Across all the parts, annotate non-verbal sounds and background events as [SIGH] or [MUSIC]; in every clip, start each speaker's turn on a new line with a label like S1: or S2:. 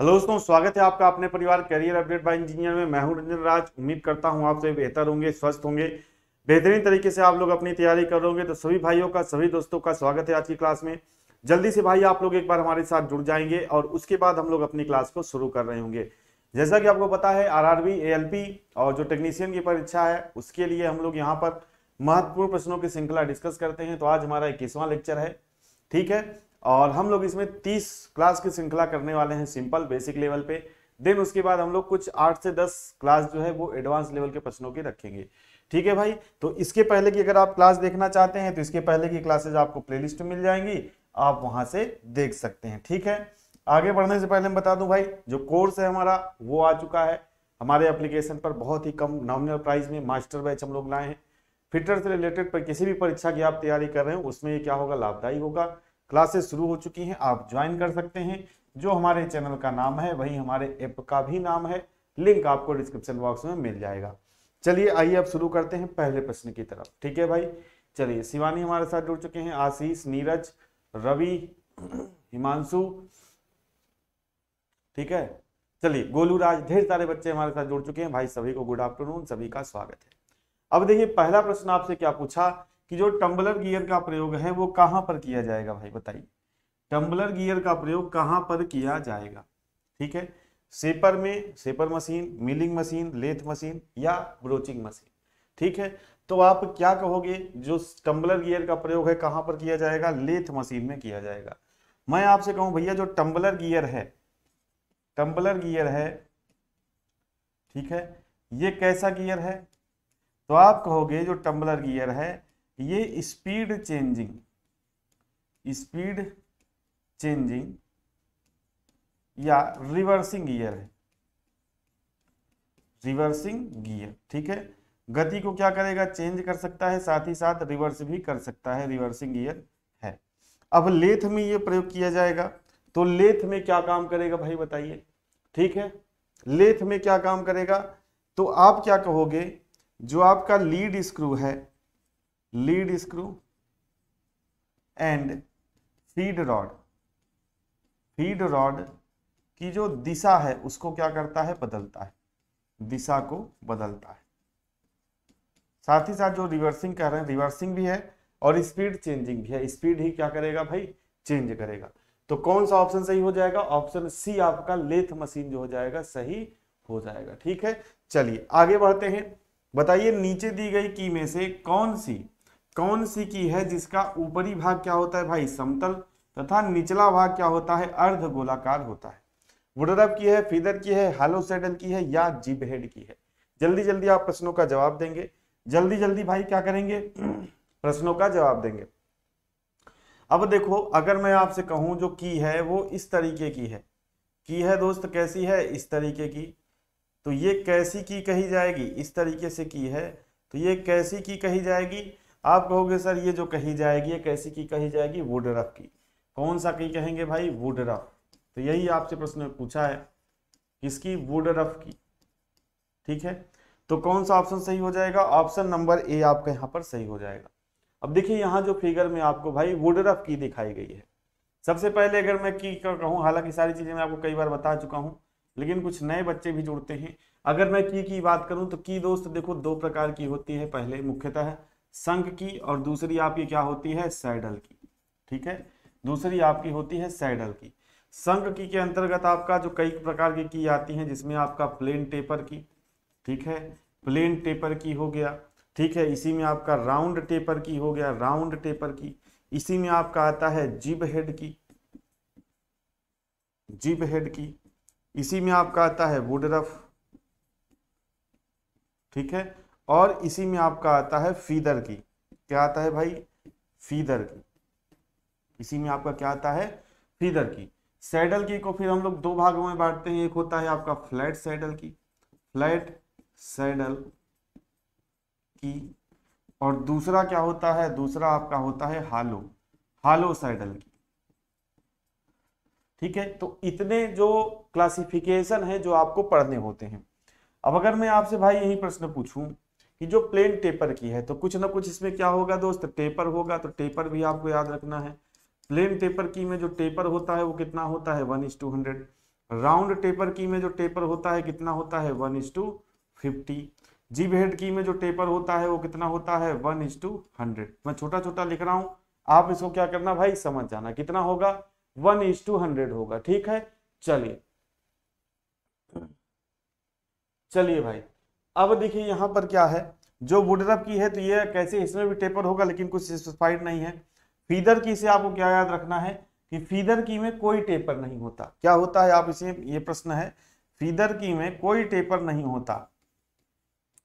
S1: hello दोस्तों स्वागत है आपका अपने परिवार करियर अपडेट बाय इंजीनियर में मैं हूं रंजन राज उम्मीद करता हूं आप सभी बेहतर होंगे स्वस्थ होंगे बेहतरीन तरीके से आप लोग अपनी तैयारी करोगे तो सभी भाइयों का सभी दोस्तों का स्वागत है आज की क्लास में जल्दी से भाई आप लोग एक बार हमारे साथ जुड़ जाएंगे और उसके बाद हम लोग अपनी क्लास को शुरू कर रहे होंगे जैसा कि आपको पता है आर आर और जो टेक्नीशियन की परीक्षा है उसके लिए हम लोग यहाँ पर महत्वपूर्ण प्रश्नों की श्रृंखला डिस्कस करते हैं तो आज हमारा इक्कीसवां लेक्चर है ठीक है और हम लोग इसमें 30 क्लास की श्रृंखला करने वाले हैं सिंपल बेसिक लेवल पे देन उसके बाद हम लोग कुछ आठ से दस क्लास जो है वो एडवांस लेवल के प्रश्नों की रखेंगे ठीक है भाई तो इसके पहले की अगर आप क्लास देखना चाहते हैं तो इसके पहले की क्लासेज आपको प्लेलिस्ट मिल जाएंगी आप वहां से देख सकते हैं ठीक है आगे बढ़ने से पहले मैं बता दूं भाई जो कोर्स है हमारा वो आ चुका है हमारे एप्लीकेशन पर बहुत ही कम नॉमिनल प्राइस में मास्टर बैच हम लोग लाए हैं फिटर से रिलेटेड पर किसी भी परीक्षा की आप तैयारी कर रहे हैं उसमें ये क्या होगा लाभदायी होगा क्लासेस शुरू हो चुकी हैं आप ज्वाइन कर सकते हैं जो हमारे चैनल का नाम है वही हमारे ऐप का भी नाम है लिंक आपको डिस्क्रिप्शन बॉक्स में मिल जाएगा चलिए आइए अब शुरू करते हैं पहले प्रश्न की तरफ ठीक है भाई चलिए शिवानी हमारे साथ जुड़ चुके हैं आशीष नीरज रवि हिमांशु ठीक है चलिए गोलू राज ढेर सारे बच्चे हमारे साथ जुड़ चुके हैं भाई सभी को गुड आफ्टरनून सभी का स्वागत है अब देखिए पहला प्रश्न आपसे क्या पूछा कि जो टम्बलर गियर का प्रयोग है वो कहाँ पर किया जाएगा भाई बताइए टम्बलर गियर का प्रयोग कहाँ पर किया जाएगा ठीक है सेपर में shaper machine milling machine lathe machine या ब्रोचिंग मशीन ठीक है तो आप क्या कहोगे जो टम्बलर गियर का प्रयोग है कहाँ पर किया जाएगा लेथ मशीन में किया जाएगा मैं आपसे कहूं भैया जो टम्बलर गियर है टम्बलर गियर है ठीक है ये कैसा गियर है तो आप कहोगे जो टम्बलर गियर है ये स्पीड चेंजिंग स्पीड चेंजिंग या रिवर्सिंग गियर है रिवर्सिंग गियर ठीक है गति को क्या करेगा चेंज कर सकता है साथ ही साथ रिवर्स भी कर सकता है रिवर्सिंग गियर है अब लेथ में ये प्रयोग किया जाएगा तो लेथ में क्या काम करेगा भाई बताइए ठीक है लेथ में क्या काम करेगा तो आप क्या कहोगे जो आपका लीड स्क्रू है lead screw and feed rod feed rod की जो दिशा है उसको क्या करता है बदलता है दिशा को बदलता है साथ ही साथ जो रिवर्सिंग कह रहे हैं रिवर्सिंग भी है और स्पीड चेंजिंग भी है स्पीड ही क्या करेगा भाई चेंज करेगा तो कौन सा ऑप्शन सही हो जाएगा ऑप्शन सी आपका लेथ मशीन जो हो जाएगा सही हो जाएगा ठीक है चलिए आगे बढ़ते हैं बताइए नीचे दी गई की में से कौन सी कौन सी की है जिसका ऊपरी भाग क्या होता है भाई समतल तथा निचला भाग क्या होता है अर्ध गोलाकार होता है वुडरब की है फीदर की है सेडल की है या हेड की है जल्दी जल्दी आप प्रश्नों का जवाब देंगे जल्दी जल्दी भाई क्या करेंगे [CLEARS THROAT] प्रश्नों का जवाब देंगे अब देखो अगर मैं आपसे कहूं जो की है वो इस तरीके की है की है दोस्त कैसी है इस तरीके की तो ये कैसी की कही जाएगी इस तरीके से की है तो ये कैसी की कही जाएगी आप कहोगे सर ये जो कही जाएगी ये कैसी की कही जाएगी वुड रफ की कौन सा की कहेंगे भाई वुड रफ तो यही आपसे प्रश्न पूछा है किसकी वुड रफ की ठीक है तो कौन सा ऑप्शन सही हो जाएगा ऑप्शन नंबर ए आपका यहाँ पर सही हो जाएगा अब देखिए यहाँ जो फिगर में आपको भाई वुड रफ की दिखाई गई है सबसे पहले अगर मैं की का कहूँ हालांकि सारी चीज़ें मैं आपको कई बार बता चुका हूँ लेकिन कुछ नए बच्चे भी जुड़ते हैं अगर मैं की की बात करूँ तो की दोस्त देखो दो प्रकार की होती है पहले मुख्यतः संघ की और दूसरी आपकी क्या होती है सैडल की ठीक है दूसरी आपकी होती है सैडल की संघ की के अंतर्गत आपका जो कई प्रकार की की आती हैं जिसमें आपका प्लेन टेपर की ठीक है प्लेन टेपर की हो गया ठीक है इसी में आपका राउंड टेपर की हो गया राउंड टेपर की इसी में आपका आता है जिब हेड की जिब हेड की इसी में आपका आता है वुडरफ ठीक है और इसी में आपका आता है फीदर की क्या आता है भाई फीदर की इसी में आपका क्या आता है फीदर की सैडल की को फिर हम लोग दो भागों में बांटते हैं एक होता है आपका flat saddle key flat saddle key और दूसरा क्या होता है दूसरा आपका होता है हालो हालो सैडल की ठीक है तो इतने जो क्लासिफिकेशन है जो आपको पढ़ने होते हैं अब अगर मैं आपसे भाई यही प्रश्न पूछूं कि जो प्लेन टेपर की है तो कुछ ना कुछ इसमें क्या होगा दोस्त टेपर होगा तो टेपर भी आपको याद रखना है प्लेन टेपर की में जो टेपर होता है वो कितना होता है one is to hundred round taper की में जो टेपर होता है कितना होता है one is to fifty jib head की में जो टेपर होता है वो कितना होता है वन इज टू हंड्रेड मैं छोटा छोटा लिख रहा हूं आप इसको क्या करना भाई समझ जाना कितना होगा वन इज टू हंड्रेड होगा ठीक है चलिए चलिए भाई अब देखिए यहाँ पर क्या है जो वुडरअप की है तो ये कैसे इसमें भी टेपर होगा लेकिन कुछ स्पेसिफाइड नहीं है फीदर की से आपको क्या याद रखना है कि फीदर की में कोई टेपर नहीं होता क्या होता है आप इसे ये प्रश्न है फीदर की में कोई टेपर नहीं होता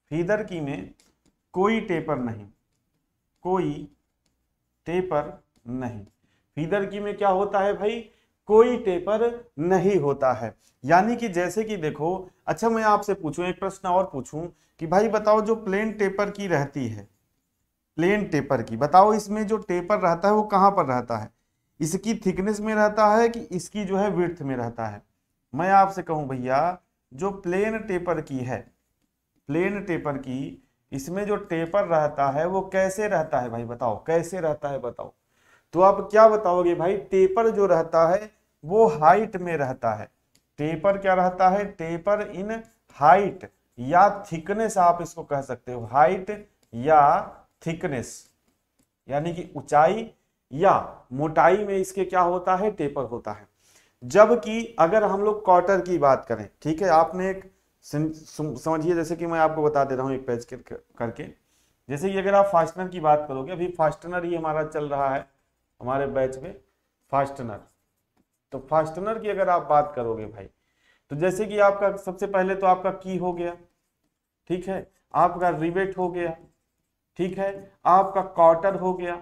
S1: फीदर की में कोई टेपर नहीं कोई टेपर नहीं फीदर की में क्या होता है भाई कोई टेपर नहीं होता है यानी कि जैसे कि देखो अच्छा मैं आपसे पूछूं एक प्रश्न और पूछूं कि भाई बताओ जो प्लेन टेपर की रहती है प्लेन टेपर की बताओ इसमें जो टेपर रहता है वो कहाँ पर रहता है इसकी थिकनेस में रहता है कि इसकी जो है विर्थ में रहता है मैं आपसे कहूँ भैया जो प्लेन टेपर की है प्लेन टेपर की इसमें जो टेपर रहता है वो कैसे रहता है भाई बताओ कैसे रहता है बताओ तो आप क्या बताओगे भाई टेपर जो रहता है वो हाइट में रहता है टेपर क्या रहता है टेपर इन हाइट या थिकनेस आप इसको कह सकते हो हाइट या थिकनेस यानी कि ऊंचाई या मोटाई में इसके क्या होता है टेपर होता है जबकि अगर हम लोग क्वार्टर की बात करें ठीक है आपने एक समझिए जैसे कि मैं आपको बता दे रहा हूँ एक पेज कर, करके जैसे कि अगर आप फास्टनर की बात करोगे अभी फास्टनर ही हमारा चल रहा है हमारे बैच में फास्टनर तो फास्टनर की अगर आप बात करोगे भाई तो जैसे कि आपका सबसे पहले तो आपका की हो गया ठीक है आपका रिबेट हो गया ठीक है आपका कॉटर हो गया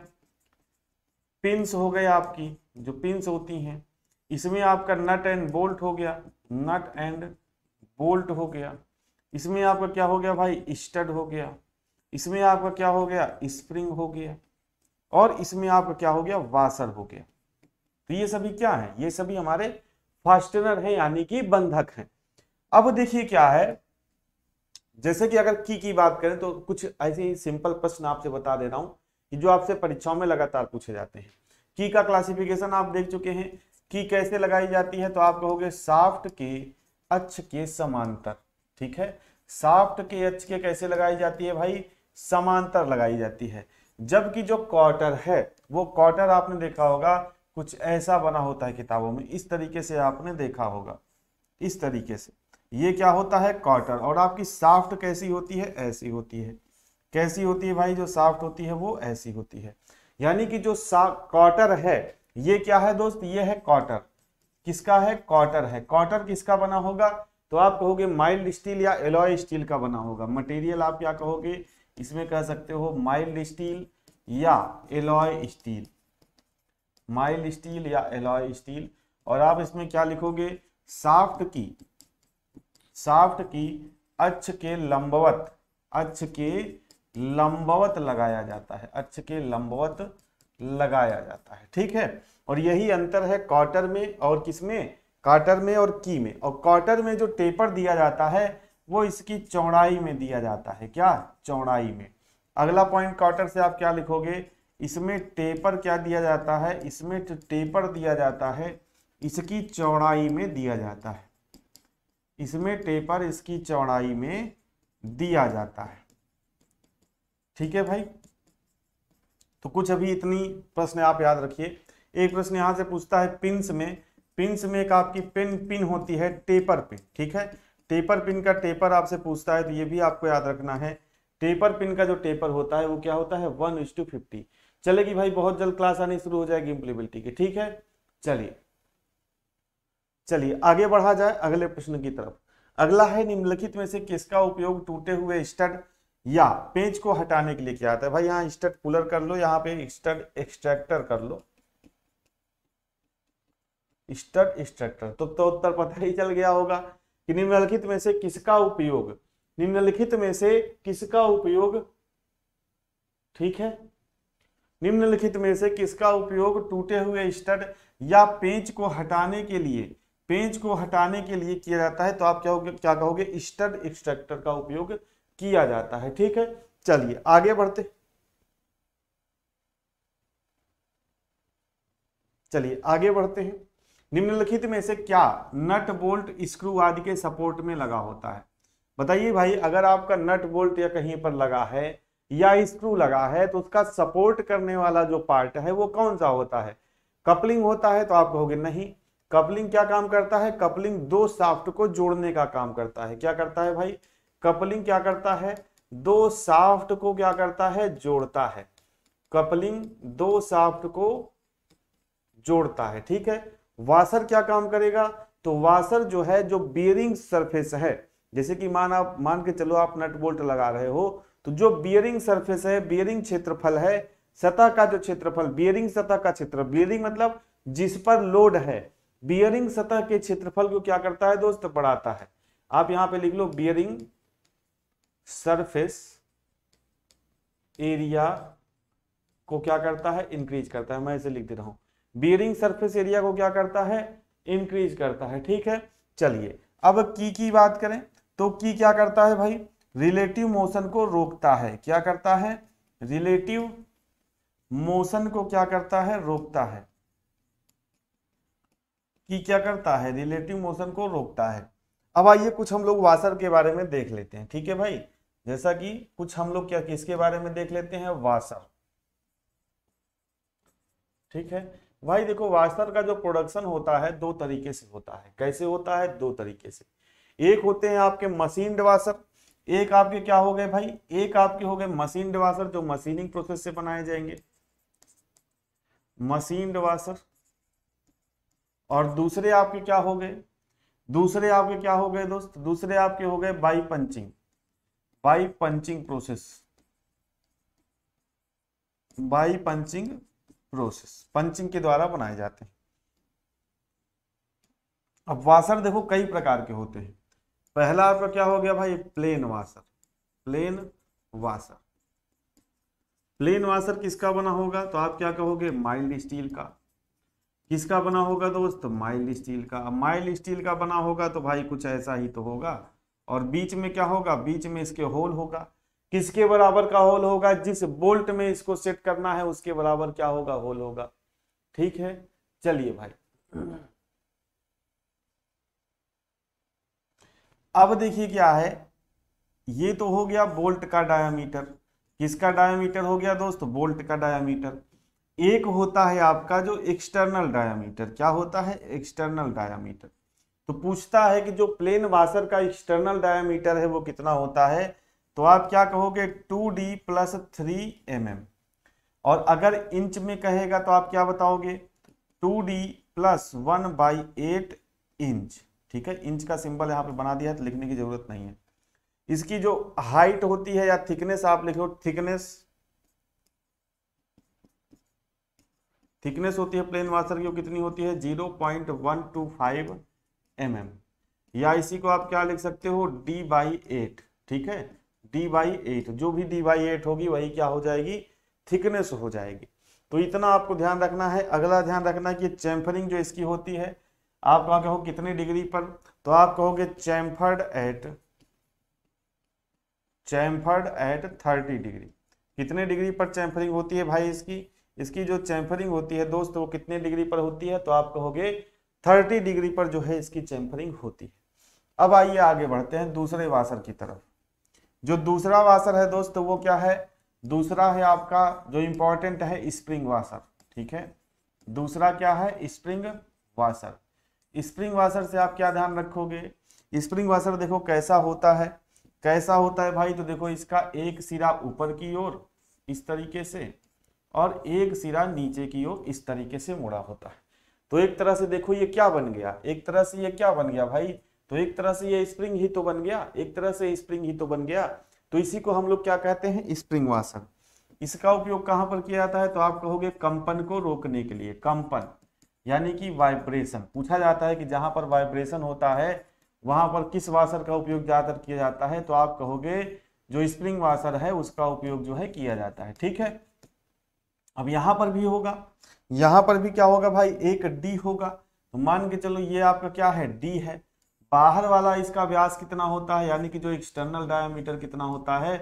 S1: पिंस हो गए आपकी जो पिंस होती हैं इसमें आपका नट एंड बोल्ट हो गया नट एंड बोल्ट हो गया इसमें आपका क्या हो गया भाई स्टड हो गया इसमें आपका क्या हो गया स्प्रिंग हो गया और इसमें आपका क्या हो गया वासर हो गया तो ये सभी क्या है ये सभी हमारे फास्टनर हैं यानी कि बंधक हैं अब देखिए क्या है जैसे कि अगर की की बात करें तो कुछ ऐसे ही सिंपल प्रश्न आपसे बता दे रहा हूं कि जो आपसे परीक्षाओं में लगातार पूछे जाते हैं की का क्लासिफिकेशन आप देख चुके हैं की कैसे लगाई जाती है तो आप कहोगे साफ्ट के अच्छ के समांतर ठीक है साफ्ट के अच्छ के कैसे लगाई जाती है भाई समांतर लगाई जाती है जबकि जो क्वार्टर है वो क्वार्टर आपने देखा होगा कुछ ऐसा बना होता है किताबों में इस तरीके से आपने देखा होगा इस तरीके से ये क्या होता है कॉटर और आपकी साफ्ट कैसी होती है ऐसी होती है कैसी होती है भाई जो साफ्ट होती है वो ऐसी होती है यानी कि जो कॉटर है ये क्या है दोस्त ये है कॉटर किसका है कॉटर है कॉटर किसका बना होगा तो आप कहोगे माइल्ड स्टील या एलॉय स्टील का बना होगा मटेरियल आप क्या कहोगे इसमें कह सकते हो माइल्ड स्टील या एलॉय स्टील माइल स्टील या एलॉय स्टील और आप इसमें क्या लिखोगे साफ्ट की साफ्ट की अच्छ के लंबवत अच्छ के लंबवत लगाया जाता है अच्छ के लंबवत लगाया जाता है ठीक है और यही अंतर है क्वार्टर में और किस में काटर में और की में और क्वार्टर में जो टेपर दिया जाता है वो इसकी चौड़ाई में दिया जाता है क्या चौड़ाई में अगला पॉइंट क्वार्टर से आप क्या लिखोगे इसमें टेपर क्या दिया जाता है इसमें टेपर दिया जाता है इसकी चौड़ाई में दिया जाता है इसमें टेपर इसकी चौड़ाई में दिया जाता है ठीक है भाई तो कुछ अभी इतनी प्रश्न आप याद रखिए एक प्रश्न यहां से पूछता है पिंस में पिंस में एक आपकी पिन पिन होती है टेपर पिन ठीक है टेपर पिन का टेपर आपसे पूछता है तो ये भी आपको याद रखना है टेपर पिन का जो टेपर होता है वो क्या होता है वन इज टू फिफ्टी चलेगी भाई बहुत जल्द क्लास आनी शुरू हो जाएगी इम्प्लीबिलिटी की ठीक है चलिए चलिए आगे बढ़ा जाए अगले प्रश्न की तरफ अगला है निम्नलिखित में से किसका उपयोग टूटे हुए स्टड या पेंच को हटाने के लिए किया जाता है भाई यहाँ स्टड पुलर कर लो यहां पे स्टड एक्सट्रैक्टर कर लो स्टड एक्सट्रैक्टर तो, तो उत्तर पता ही चल गया होगा कि निम्नलिखित में से किसका उपयोग निम्नलिखित में से किसका उपयोग ठीक है निम्नलिखित में से किसका उपयोग टूटे हुए स्टड या पेंच को हटाने के लिए पेंच को हटाने के लिए किया जाता है तो आप क्या होगे क्या कहोगे स्टड एक्सट्रैक्टर का उपयोग किया जाता है ठीक है चलिए आगे बढ़ते चलिए आगे बढ़ते हैं निम्नलिखित में से क्या नट बोल्ट स्क्रू आदि के सपोर्ट में लगा होता है बताइए भाई अगर आपका नट बोल्ट या कहीं पर लगा है या स्क्रू लगा है तो उसका सपोर्ट करने वाला जो पार्ट है वो कौन सा होता है कपलिंग होता है तो आप कहोगे नहीं कपलिंग क्या काम करता है कपलिंग दो साफ्ट को जोड़ने का काम करता है क्या करता है भाई कपलिंग क्या करता है दो साफ्ट को क्या करता है जोड़ता है कपलिंग दो साफ्ट को जोड़ता है ठीक है वाशर क्या काम करेगा तो वाशर जो है जो बियरिंग सरफेस है जैसे कि मान आप मान के चलो आप नट बोल्ट लगा रहे हो तो जो बियरिंग सरफेस है बियरिंग क्षेत्रफल है सतह का जो क्षेत्रफल बियरिंग सतह का क्षेत्र बियरिंग मतलब जिस पर लोड है बियरिंग सतह के क्षेत्रफल को क्या करता है दोस्त बढ़ाता है आप यहां पे लिख लो बियरिंग सरफेस एरिया को क्या करता है इंक्रीज करता है मैं इसे लिख दे रहा हूं बियरिंग सरफेस एरिया को क्या करता है इंक्रीज करता है ठीक है चलिए अब की की बात करें तो की क्या करता है भाई रिलेटिव मोशन को रोकता है क्या करता है रिलेटिव मोशन को क्या करता है रोकता है कि क्या करता है रिलेटिव मोशन को रोकता है अब आइए कुछ हम लोग वासर के बारे में देख लेते हैं ठीक है भाई जैसा कि कुछ हम लोग क्या किसके बारे में देख लेते हैं वासर ठीक है भाई देखो वास्तर का जो प्रोडक्शन होता है दो तरीके से होता है कैसे होता है दो तरीके से एक होते हैं आपके मशीन वासर एक आपके क्या हो गए भाई एक आपके हो गए मशीन डिवासर जो मशीनिंग प्रोसेस से बनाए जाएंगे मशीन डिवासर और दूसरे आपके क्या हो गए दूसरे आपके क्या हो गए दोस्त दूसरे आपके हो गए by punching by punching process by punching process punching के द्वारा बनाए जाते हैं अब वासर देखो कई प्रकार के होते हैं पहला आपका क्या हो गया भाई plain washer plain washer plain washer किसका बना होगा तो आप क्या कहोगे माइल्ड स्टील का किसका बना होगा दोस्त माइल्ड स्टील का माइल्ड स्टील का बना होगा तो भाई कुछ ऐसा ही तो होगा और बीच में क्या होगा बीच में इसके होल होगा किसके बराबर का होल होगा जिस बोल्ट में इसको सेट करना है उसके बराबर क्या होगा होल होगा ठीक है चलिए भाई अब देखिए क्या है ये तो हो गया बोल्ट का डायामीटर किसका डायामीटर हो गया दोस्तों बोल्ट का डायामीटर एक होता है आपका जो एक्सटर्नल डायामीटर क्या होता है एक्सटर्नल डायामीटर तो पूछता है कि जो प्लेन वाशर का एक्सटर्नल डायामीटर है वो कितना होता है तो आप क्या कहोगे two D plus three M M और अगर इंच में कहेगा तो आप क्या बताओगे two D plus one by eight inch ठीक है इंच का सिंबल यहाँ पे बना दिया है तो लिखने की जरूरत नहीं है इसकी जो हाइट होती है या थिकनेस आप लिखो थिकनेस थिकनेस होती है प्लेन वाशर की कितनी होती है zero point one two five M M या इसी को आप क्या लिख सकते हो डी बाई एट ठीक है डी बाई एट जो भी डी बाई एट होगी वही क्या हो जाएगी थिकनेस हो जाएगी तो इतना आपको ध्यान रखना है अगला ध्यान रखना है कि चैम्फरिंग जो इसकी होती है आप वहां कहो कितनी डिग्री पर तो आप कहोगे chamfered at chamfered at thirty degree कितने डिग्री पर चैम्फरिंग होती है भाई इसकी इसकी जो चैम्फरिंग होती है दोस्त वो कितने डिग्री पर होती है तो आप कहोगे थर्टी डिग्री पर जो है इसकी चैम्फरिंग होती है अब आइए आगे बढ़ते हैं दूसरे वासर की तरफ जो दूसरा वासर है दोस्त तो वो क्या है दूसरा है आपका जो इम्पोर्टेंट है स्प्रिंग वासर ठीक है दूसरा क्या है स्प्रिंग वासर स्प्रिंग वाशर से आप क्या ध्यान रखोगे स्प्रिंग वाशर देखो कैसा होता है कैसा होता है भाई तो देखो इसका एक सिरा ऊपर की ओर इस तरीके से और एक सिरा नीचे की ओर इस तरीके से मुड़ा होता है तो एक तरह से देखो ये क्या बन गया एक तरह से ये क्या बन गया भाई तो एक तरह से ये स्प्रिंग ही तो बन गया एक तरह से स्प्रिंग ही तो बन गया तो इसी को हम लोग क्या कहते हैं स्प्रिंग वाशर इसका उपयोग कहां पर किया जाता है तो आप कहोगे कंपन को रोकने के लिए कंपन यानी कि वाइब्रेशन पूछा जाता है कि जहाँ पर वाइब्रेशन होता है वहाँ पर किस वाशर का उपयोग ज़्यादातर किया जाता है तो आप कहोगे जो स्प्रिंग वाशर है उसका उपयोग जो है किया जाता है ठीक है अब यहाँ पर भी होगा यहाँ पर भी क्या होगा भाई एक डी होगा तो मान के चलो ये आपका क्या है डी है बाहर वाला इसका व्यास कितना होता है यानी कि जो एक्सटर्नल डायमीटर कितना होता है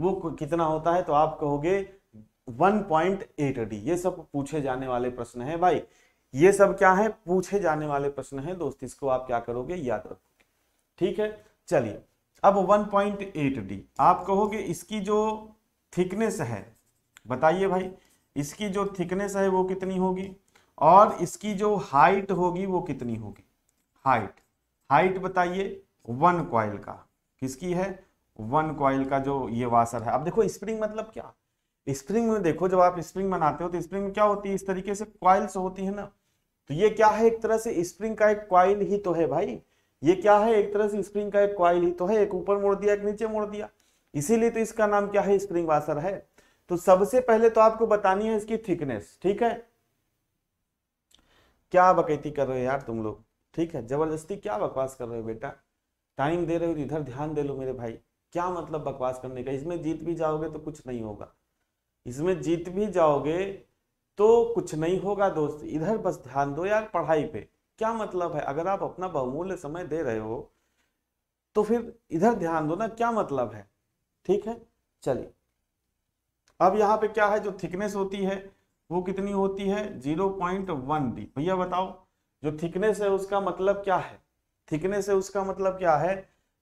S1: वो कितना होता है तो आप कहोगे 1.8 डी ये सब पूछे जाने वाले प्रश्न है भाई ये सब क्या है पूछे जाने वाले प्रश्न है दोस्त इसको आप क्या करोगे याद रखोगे ठीक है चलिए अब 1.8D आप कहोगे इसकी जो थिकनेस है बताइए भाई इसकी जो थिकनेस है वो कितनी होगी और इसकी जो हाइट होगी वो कितनी होगी हाइट हाइट बताइए वन क्वाइल का किसकी है वन क्वाइल का जो ये वासर है अब देखो स्प्रिंग मतलब क्या स्प्रिंग में देखो जब आप स्प्रिंग बनाते हो तो स्प्रिंग में क्या होती है इस तरीके से क्वाइल्स होती है ना तो ये क्या है एक तरह से स्प्रिंग का एक क्वाइल ही तो है भाई ये क्या है एक तरह से स्प्रिंग का एक क्वाइल ही तो है एक ऊपर मोड़ दिया एक नीचे मोड़ दिया इसीलिए तो इसका नाम क्या है स्प्रिंग वाशर है तो सबसे पहले तो आपको बतानी है इसकी थिकनेस ठीक है क्या बकैती कर रहे हो यार तुम लोग ठीक है जबरदस्ती क्या बकवास कर रहे हो बेटा टाइम दे रहे हो तो इधर ध्यान दे लो मेरे भाई क्या मतलब बकवास करने का इसमें जीत भी जाओगे तो कुछ नहीं होगा इसमें जीत भी जाओगे तो कुछ नहीं होगा दोस्त इधर बस ध्यान दो यार पढ़ाई पे क्या मतलब है अगर आप अपना बहुमूल्य समय दे रहे हो तो फिर इधर ध्यान दो ना क्या मतलब है ठीक है चलिए अब यहाँ पे क्या है जो थिकनेस होती है वो कितनी होती है जीरो पॉइंट वन डी भैया बताओ जो थिकनेस है उसका मतलब क्या है थिकनेस है उसका मतलब क्या है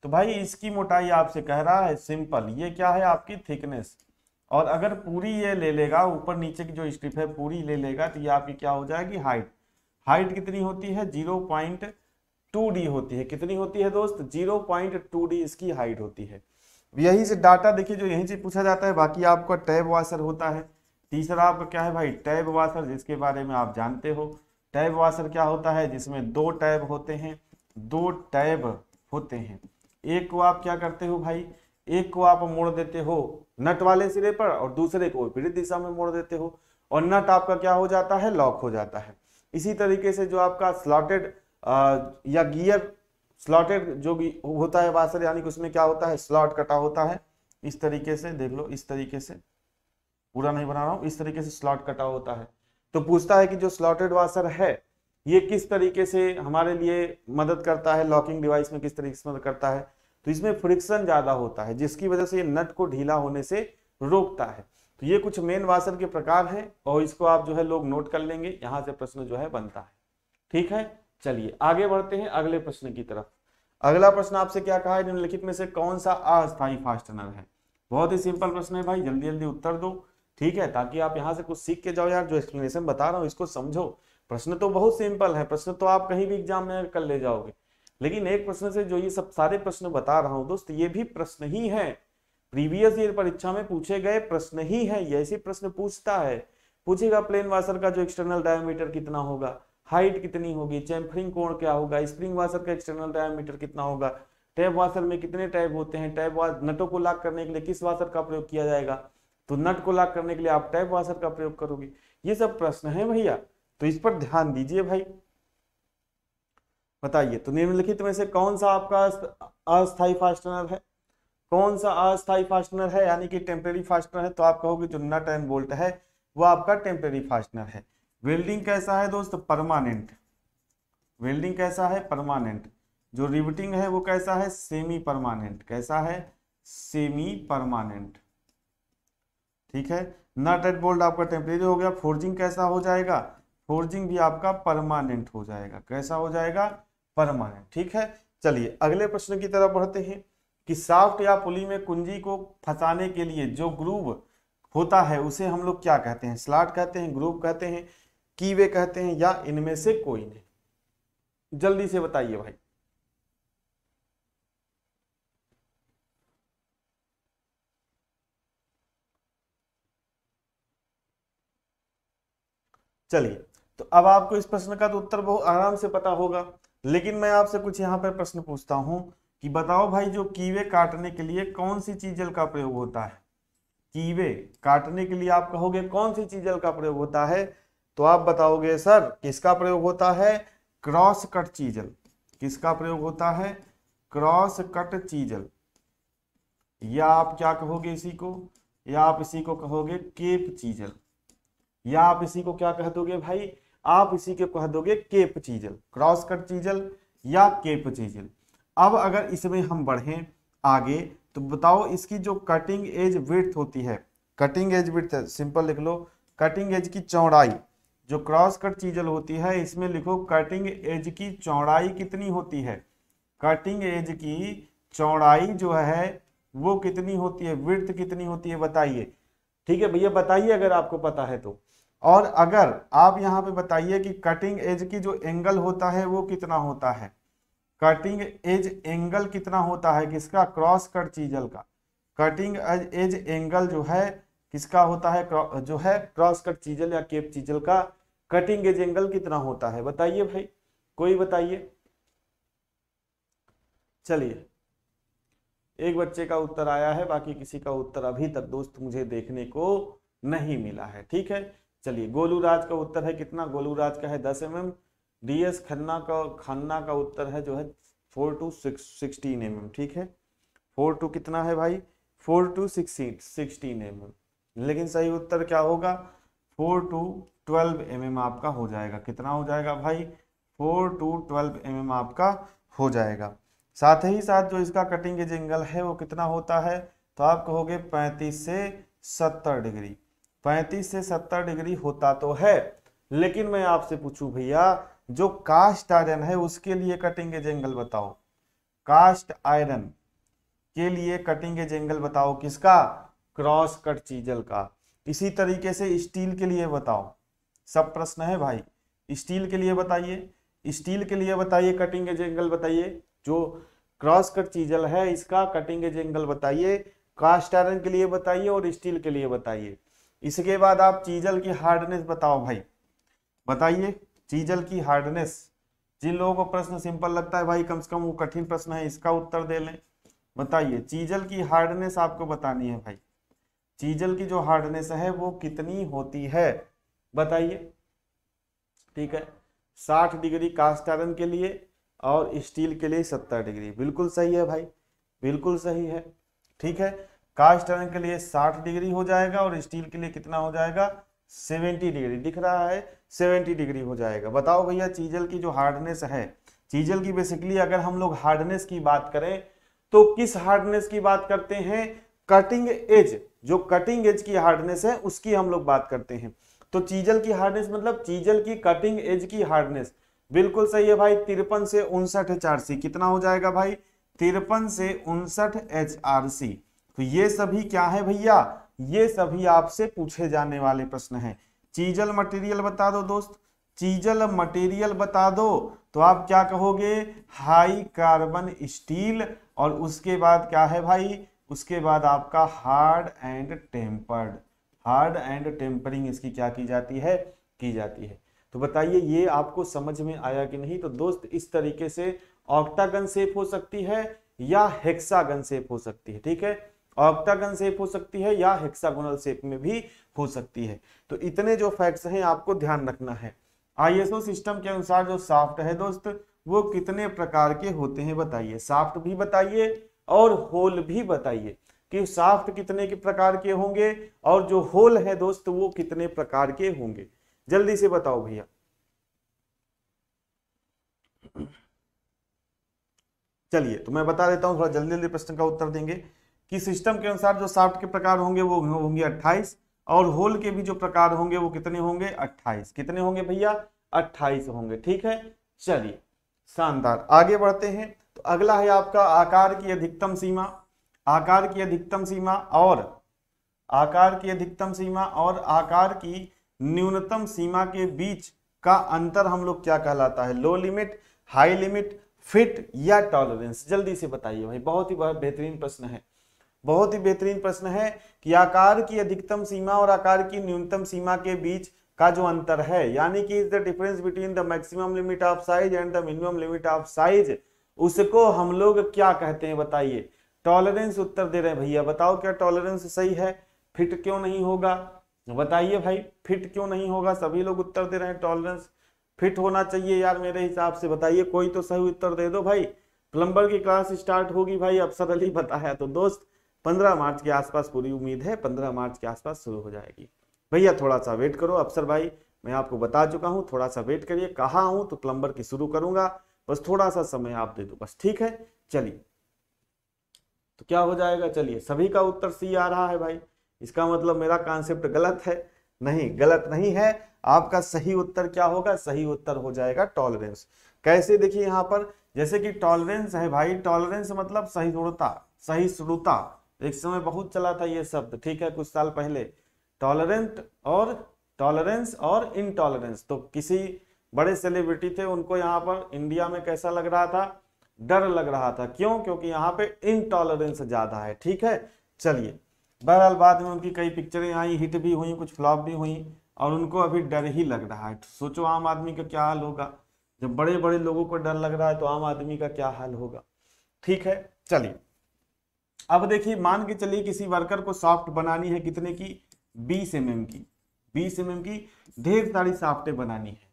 S1: तो भाई इसकी मोटाई आपसे कह रहा है सिंपल ये क्या है आपकी थिकनेस और अगर पूरी ये ले लेगा ऊपर नीचे की जो स्ट्रिप है पूरी ले लेगा तो ये आपकी क्या हो जाएगी हाइट हाइट कितनी होती है जीरो पॉइंट टू डी होती है कितनी होती है दोस्त जीरो पॉइंट टू डी इसकी हाइट होती है यही से डाटा देखिए जो यहीं से पूछा जाता है बाकी आपका टैब वाशर होता है तीसरा आपका क्या है भाई टैब वाशर जिसके बारे में आप जानते हो टैब वाशर क्या होता है जिसमें दो टैब होते हैं दो टैब होते हैं एक को आप क्या करते हो भाई एक को आप मोड़ देते हो नट वाले सिरे पर और दूसरे को विपरीत दिशा में मोड़ देते हो और नट आपका क्या हो जाता है लॉक हो जाता है इसी तरीके से जो आपका स्लॉटेड या गियर स्लॉटेड जो भी होता है वासर यानी कि उसमें क्या होता है स्लॉट कटा होता है इस तरीके से देख लो इस तरीके से पूरा नहीं बना रहा हूँ इस तरीके से स्लॉट कटा होता है तो पूछता है कि जो स्लॉटेड वासर है ये किस तरीके से हमारे लिए मदद करता है लॉकिंग डिवाइस में किस तरीके से मदद करता है तो इसमें फ्रिक्शन ज़्यादा होता है जिसकी वजह से ये नट को ढीला होने से रोकता है तो ये कुछ मेन वासन के प्रकार हैं और इसको आप जो है लोग नोट कर लेंगे यहाँ से प्रश्न जो है बनता है ठीक है चलिए आगे बढ़ते हैं अगले प्रश्न की तरफ अगला प्रश्न आपसे क्या कहा है निम्नलिखित में से कौन सा अस्थायी फास्टनर है बहुत ही सिंपल प्रश्न है भाई जल्दी जल्दी उत्तर दो ठीक है ताकि आप यहाँ से कुछ सीख के जाओ यार जो एक्सप्लेनेशन बता रहा हूँ इसको समझो प्रश्न तो बहुत सिंपल है प्रश्न तो आप कहीं भी एग्जाम में कर ले जाओगे लेकिन एक प्रश्न से जो ये सब सारे प्रश्न बता रहा हूं दोस्त ये भी प्रश्न ही है प्रीवियस ईयर परीक्षा में पूछे गए प्रश्न ही है ऐसे प्रश्न पूछता है पूछेगा प्लेन वाशर का जो एक्सटर्नल डायमीटर कितना होगा हाइट कितनी होगी चैम्फरिंग कोण क्या होगा स्प्रिंग वाशर का एक्सटर्नल डायमीटर कितना होगा टैब वाशर में कितने टैब होते हैं टैब नटों को लॉक करने के लिए किस वाशर का प्रयोग किया जाएगा तो नट को लॉक करने के लिए आप टैब वाशर का प्रयोग करोगे ये सब प्रश्न है भैया तो इस पर ध्यान दीजिए भाई बताइए तो निम्नलिखित में से कौन सा आपका अस्थाई फास्टनर है कौन सा अस्थाई फास्टनर है यानी कि टेम्परेरी फास्टनर है तो आप कहोगे जो नट एंड बोल्ट है वो आपका टेम्परेरी फास्टनर है वेल्डिंग कैसा है दोस्त परमानेंट वेल्डिंग कैसा है परमानेंट जो रिवटिंग है वो कैसा है सेमी परमानेंट कैसा है सेमी परमानेंट ठीक है नट एंड बोल्ट आपका टेम्परेरी हो गया फोर्जिंग कैसा हो जाएगा फोर्जिंग भी आपका परमानेंट हो जाएगा कैसा हो जाएगा परमानेंट ठीक है चलिए अगले प्रश्न की तरफ बढ़ते हैं कि साफ्ट या पुली में कुंजी को फंसाने के लिए जो ग्रूव होता है उसे हम लोग क्या कहते हैं स्लाट कहते हैं ग्रूव कहते हैं कीवे कहते हैं या इनमें से कोई नहीं जल्दी से बताइए भाई चलिए तो अब आपको इस प्रश्न का तो उत्तर बहुत आराम से पता होगा लेकिन मैं आपसे कुछ यहाँ पर प्रश्न पूछता हूँ कि बताओ भाई जो कीवे काटने के लिए कौन सी चीजल का प्रयोग होता है कीवे काटने के लिए आप कहोगे कौन सी चीजल का प्रयोग होता है तो आप बताओगे सर किसका प्रयोग होता है क्रॉस कट चीजल किसका प्रयोग होता है क्रॉस कट चीजल या आप क्या कहोगे इसी को या आप इसी को कहोगे केप चीजल या आप इसी को क्या कह दोगे भाई आप इसी के कह दोगे cape chisel cross cut chisel या केप चीजल अब अगर इसमें हम बढ़ें आगे तो बताओ इसकी जो कटिंग एज विथ होती है कटिंग एज विथ सिंपल लिख लो कटिंग एज की चौड़ाई जो क्रॉस कट चीजल होती है इसमें लिखो कटिंग एज की चौड़ाई कितनी होती है कटिंग एज की चौड़ाई जो है वो कितनी होती है विर्थ कितनी होती है बताइए ठीक है भैया बताइए अगर आपको पता है तो और अगर आप यहाँ पे बताइए कि कटिंग एज की जो एंगल होता है वो कितना होता है कटिंग एज एंगल कितना होता है किसका क्रॉस कट चीजल का कटिंग एज एंगल जो है किसका होता है जो है क्रॉस कट चीजल या केप चीजल का कटिंग एज एंगल कितना होता है बताइए भाई कोई बताइए चलिए एक बच्चे का उत्तर आया है बाकी किसी का उत्तर अभी तक दोस्त मुझे देखने को नहीं मिला है ठीक है चलिए गोलू राज का उत्तर है कितना गोलू राज का है दस M M D S Khanna का खन्ना का उत्तर है जो है four two six sixteen M M ठीक है फोर टू कितना है भाई four two sixteen sixteen M M लेकिन सही उत्तर क्या होगा four two twelve M M आपका हो जाएगा कितना हो जाएगा भाई four two twelve M M आपका हो जाएगा साथ ही साथ जो इसका कटिंग एज एंगल है वो कितना होता है तो आप कहोगे पैंतीस से सत्तर डिग्री पैंतीस से सत्तर डिग्री होता तो है लेकिन मैं आपसे पूछूं भैया जो कास्ट आयरन है उसके लिए कटिंग एज एंगल बताओ कास्ट आयरन के लिए कटिंग एज एंगल बताओ किसका क्रॉस कट चीजल का इसी तरीके से स्टील के लिए बताओ सब प्रश्न है भाई स्टील के लिए बताइए स्टील के लिए बताइए कटिंग एज एंगल बताइए जो क्रॉस कट चीजल है इसका कटिंग एज एंगल बताइए कास्ट आयरन के लिए बताइए और स्टील के लिए बताइए इसके बाद आप चीजल की हार्डनेस बताओ भाई बताइए चीजल की हार्डनेस जिन लोगों को प्रश्न सिंपल लगता है भाई कम से कम वो कठिन प्रश्न है इसका उत्तर दे लें बताइए चीजल की हार्डनेस आपको बतानी है भाई चीजल की जो हार्डनेस है वो कितनी होती है बताइए ठीक है साठ डिग्री कास्ट आयरन के लिए और स्टील के लिए सत्तर डिग्री बिल्कुल सही है भाई बिल्कुल सही है ठीक है कास्ट आयरन के लिए 60 डिग्री हो जाएगा और स्टील के लिए कितना हो जाएगा 70 डिग्री दिख रहा है 70 डिग्री हो जाएगा बताओ भैया चीजल की जो हार्डनेस है चीजल की बेसिकली अगर हम लोग हार्डनेस की बात करें तो किस हार्डनेस की बात करते हैं कटिंग एज जो कटिंग एज की हार्डनेस है उसकी हम लोग बात करते हैं तो चीजल की हार्डनेस मतलब चीजल की कटिंग एज की हार्डनेस बिल्कुल सही है भाई तिरपन से उनसठ एच कितना हो जाएगा भाई तिरपन से उनसठ एच तो ये सभी क्या है भैया ये सभी आपसे पूछे जाने वाले प्रश्न है चीजल मटेरियल बता दो दोस्त चीजल मटेरियल बता दो तो आप क्या कहोगे हाई कार्बन स्टील और उसके बाद क्या है भाई उसके बाद आपका hard and tempered hard and tempering इसकी क्या की जाती है की जाती है तो बताइए ये आपको समझ में आया कि नहीं तो दोस्त इस तरीके से ऑक्टागन सेप हो सकती है या हेक्सागन सेप हो सकती है ठीक है ऑक्टागन शेप हो सकती है या हेक्सागोनल शेप में भी हो सकती है तो इतने जो फैक्ट्स हैं आपको ध्यान रखना है आईएसओ सिस्टम के अनुसार जो साफ्ट है दोस्त वो कितने प्रकार के होते हैं बताइए साफ्ट भी बताइए और होल भी बताइए कि साफ्ट कितने के प्रकार के होंगे और जो होल है दोस्त वो कितने प्रकार के होंगे जल्दी से बताओ भैया चलिए तो मैं बता देता हूं थोड़ा जल्दी जल्दी प्रश्न का उत्तर देंगे कि सिस्टम के अनुसार जो शाफ्ट के प्रकार होंगे वो होंगे अट्ठाईस और होल के भी जो प्रकार होंगे वो कितने होंगे अट्ठाईस कितने होंगे भैया अट्ठाईस होंगे ठीक है चलिए शानदार आगे बढ़ते हैं तो अगला है आपका आकार की अधिकतम सीमा आकार की अधिकतम सीमा और आकार की अधिकतम सीमा और आकार की न्यूनतम सीमा के बीच का अंतर हम लोग क्या कहलाता है low limit high limit fit या टॉलरेंस जल्दी से बताइए भाई बहुत ही बहुत बेहतरीन प्रश्न है बहुत ही बेहतरीन प्रश्न है कि आकार की अधिकतम सीमा और आकार की न्यूनतम सीमा के बीच का जो अंतर है यानी कि is the difference between the maximum limit of size and the minimum limit of size उसको हम लोग क्या कहते हैं बताइए टॉलरेंस उत्तर दे रहे हैं भैया बताओ क्या टॉलरेंस सही है फिट क्यों नहीं होगा बताइए भाई फिट क्यों नहीं होगा सभी लोग उत्तर दे रहे हैं टॉलरेंस फिट होना चाहिए यार मेरे हिसाब से बताइए कोई तो सही उत्तर दे दो भाई प्लम्बर की क्लास स्टार्ट होगी भाई अफसर अली बताया तो दोस्त पंद्रह मार्च के आसपास पूरी उम्मीद है पंद्रह मार्च के आसपास शुरू हो जाएगी भैया थोड़ा सा वेट करो अफसर भाई मैं आपको बता चुका हूँ थोड़ा सा वेट करिए कहा हूँ तो प्लम्बर की शुरू करूंगा बस थोड़ा सा समय आप दे दो बस ठीक है चलिए तो क्या हो जाएगा चलिए सभी का उत्तर सी आ रहा है भाई इसका मतलब मेरा कॉन्सेप्ट गलत है नहीं गलत नहीं है आपका सही उत्तर क्या होगा सही उत्तर हो जाएगा टॉलरेंस कैसे देखिए यहाँ पर जैसे कि टॉलरेंस है भाई टॉलरेंस मतलब सही सहिष्णुता एक समय बहुत चला था ये शब्द ठीक है कुछ साल पहले टॉलरेंट और टॉलरेंस और इनटॉलरेंस तो किसी बड़े सेलिब्रिटी थे उनको यहाँ पर इंडिया में कैसा लग रहा था डर लग रहा था क्यों क्योंकि यहाँ पे इनटॉलरेंस ज्यादा है ठीक है चलिए बहरहाल बाद में उनकी कई पिक्चरें आई हिट भी हुई कुछ फ्लॉप भी हुई और उनको अभी डर ही लग रहा है सोचो आम आदमी का क्या हाल होगा जब बड़े बड़े लोगों को डर लग रहा है तो आम आदमी का क्या हाल होगा ठीक है चलिए अब देखिए मान के चलिए किसी वर्कर को सॉफ्ट बनानी है कितने की बीस एम एम की बीस एम की ढेर सारी सॉफ्टे बनानी है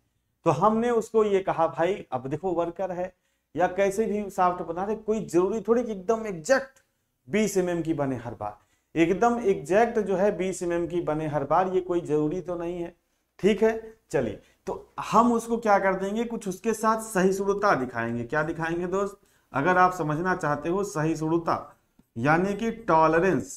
S1: तो हमने उसको ये कहा भाई अब देखो वर्कर है या कैसे भी सॉफ्ट बना रहे कोई जरूरी थोड़ी कि एकदम एग्जैक्ट बीस एम की बने हर बार एकदम एग्जैक्ट जो है बीस एम एम की बने हर बार ये कोई जरूरी तो नहीं है ठीक है चलिए तो हम उसको क्या कर देंगे कुछ उसके साथ सही सुरुता दिखाएंगे क्या दिखाएंगे दोस्त अगर आप समझना चाहते हो सही सुड़ता यानी कि टॉलरेंस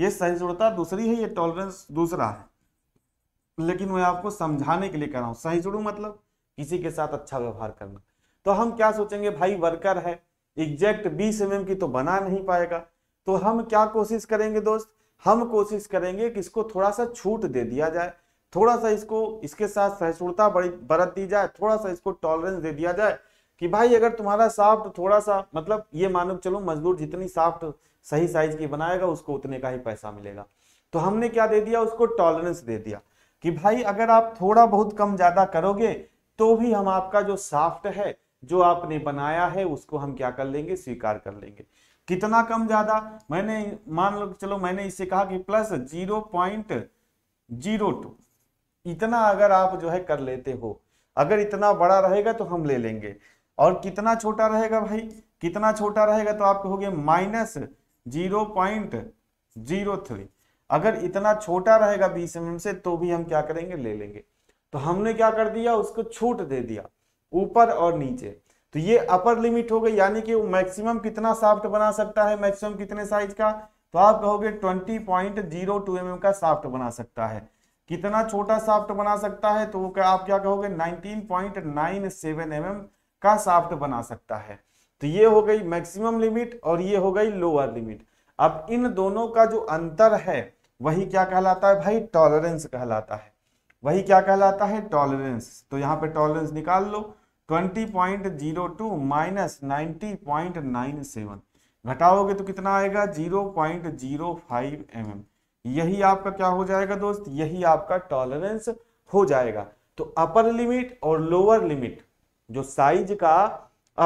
S1: ये सही जुड़ता दूसरी है ये टॉलरेंस दूसरा है लेकिन मैं आपको समझाने के लिए कर रहा हूं सही जुड़ू मतलब किसी के साथ अच्छा व्यवहार करना तो हम क्या सोचेंगे भाई वर्कर है एग्जैक्ट बीस एम की तो बना नहीं पाएगा तो हम क्या कोशिश करेंगे दोस्त हम कोशिश करेंगे कि इसको थोड़ा सा छूट दे दिया जाए थोड़ा सा इसको इसके साथ सहिष्णुता बरत दी जाए थोड़ा सा इसको टॉलरेंस दे दिया जाए कि भाई अगर तुम्हारा साफ्ट थोड़ा सा मतलब ये मानो चलो मजदूर जितनी साफ्ट सही साइज की बनाएगा उसको उतने का ही पैसा मिलेगा तो हमने क्या दे दिया उसको टॉलरेंस दे दिया कि भाई अगर आप थोड़ा बहुत कम ज्यादा करोगे तो भी हम आपका जो साफ्ट है जो आपने बनाया है उसको हम क्या कर लेंगे स्वीकार कर लेंगे कितना कम ज्यादा मैंने मान लो चलो मैंने इससे कहा कि plus zero point zero two इतना अगर आप जो है कर लेते हो अगर इतना बड़ा रहेगा तो हम ले लेंगे और कितना छोटा रहेगा भाई कितना छोटा रहेगा तो आप कहोगे minus zero point zero three अगर इतना छोटा रहेगा बीस एम mm से तो भी हम क्या करेंगे ले लेंगे तो हमने क्या कर दिया उसको छूट दे दिया ऊपर और नीचे तो ये अपर लिमिट हो गई यानी कि मैक्सिमम कितना साफ्ट बना सकता है मैक्सिमम कितने साइज का तो आप कहोगे twenty point zero two M mm का साफ्ट बना सकता है कितना छोटा साफ्ट बना सकता है तो वो आप क्या कहोगे nineteen point nine seven M mm M का साफ्ट बना सकता है तो ये हो गई मैक्सिमम लिमिट और ये हो गई लोअर लिमिट अब इन दोनों का जो अंतर है वही क्या कहलाता है भाई टॉलरेंस कहलाता है वही क्या कहलाता है टॉलरेंस तो यहाँ पे टॉलरेंस निकाल लो 20.02 माइनस सेवन घटाओगे तो कितना आएगा 0.05 mm यही आपका क्या हो जाएगा दोस्त यही आपका टॉलरेंस हो जाएगा तो अपर लिमिट और लोअर लिमिट जो साइज का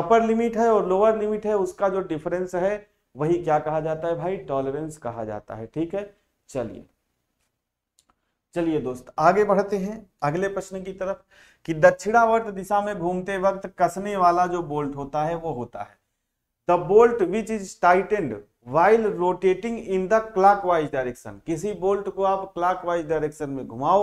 S1: अपर लिमिट है और लोअर लिमिट है उसका जो डिफरेंस है वही क्या कहा जाता है भाई टॉलरेंस कहा जाता है ठीक है चलिए चलिए दोस्त आगे बढ़ते हैं अगले प्रश्न की तरफ कि दक्षिणावर्त दिशा में घूमते वक्त कसने वाला जो बोल्ट होता है वो होता है the bolt which is tightened while rotating in the wise direction किसी बोल्ट को आप क्लॉकवाइज डायरेक्शन में घुमाओ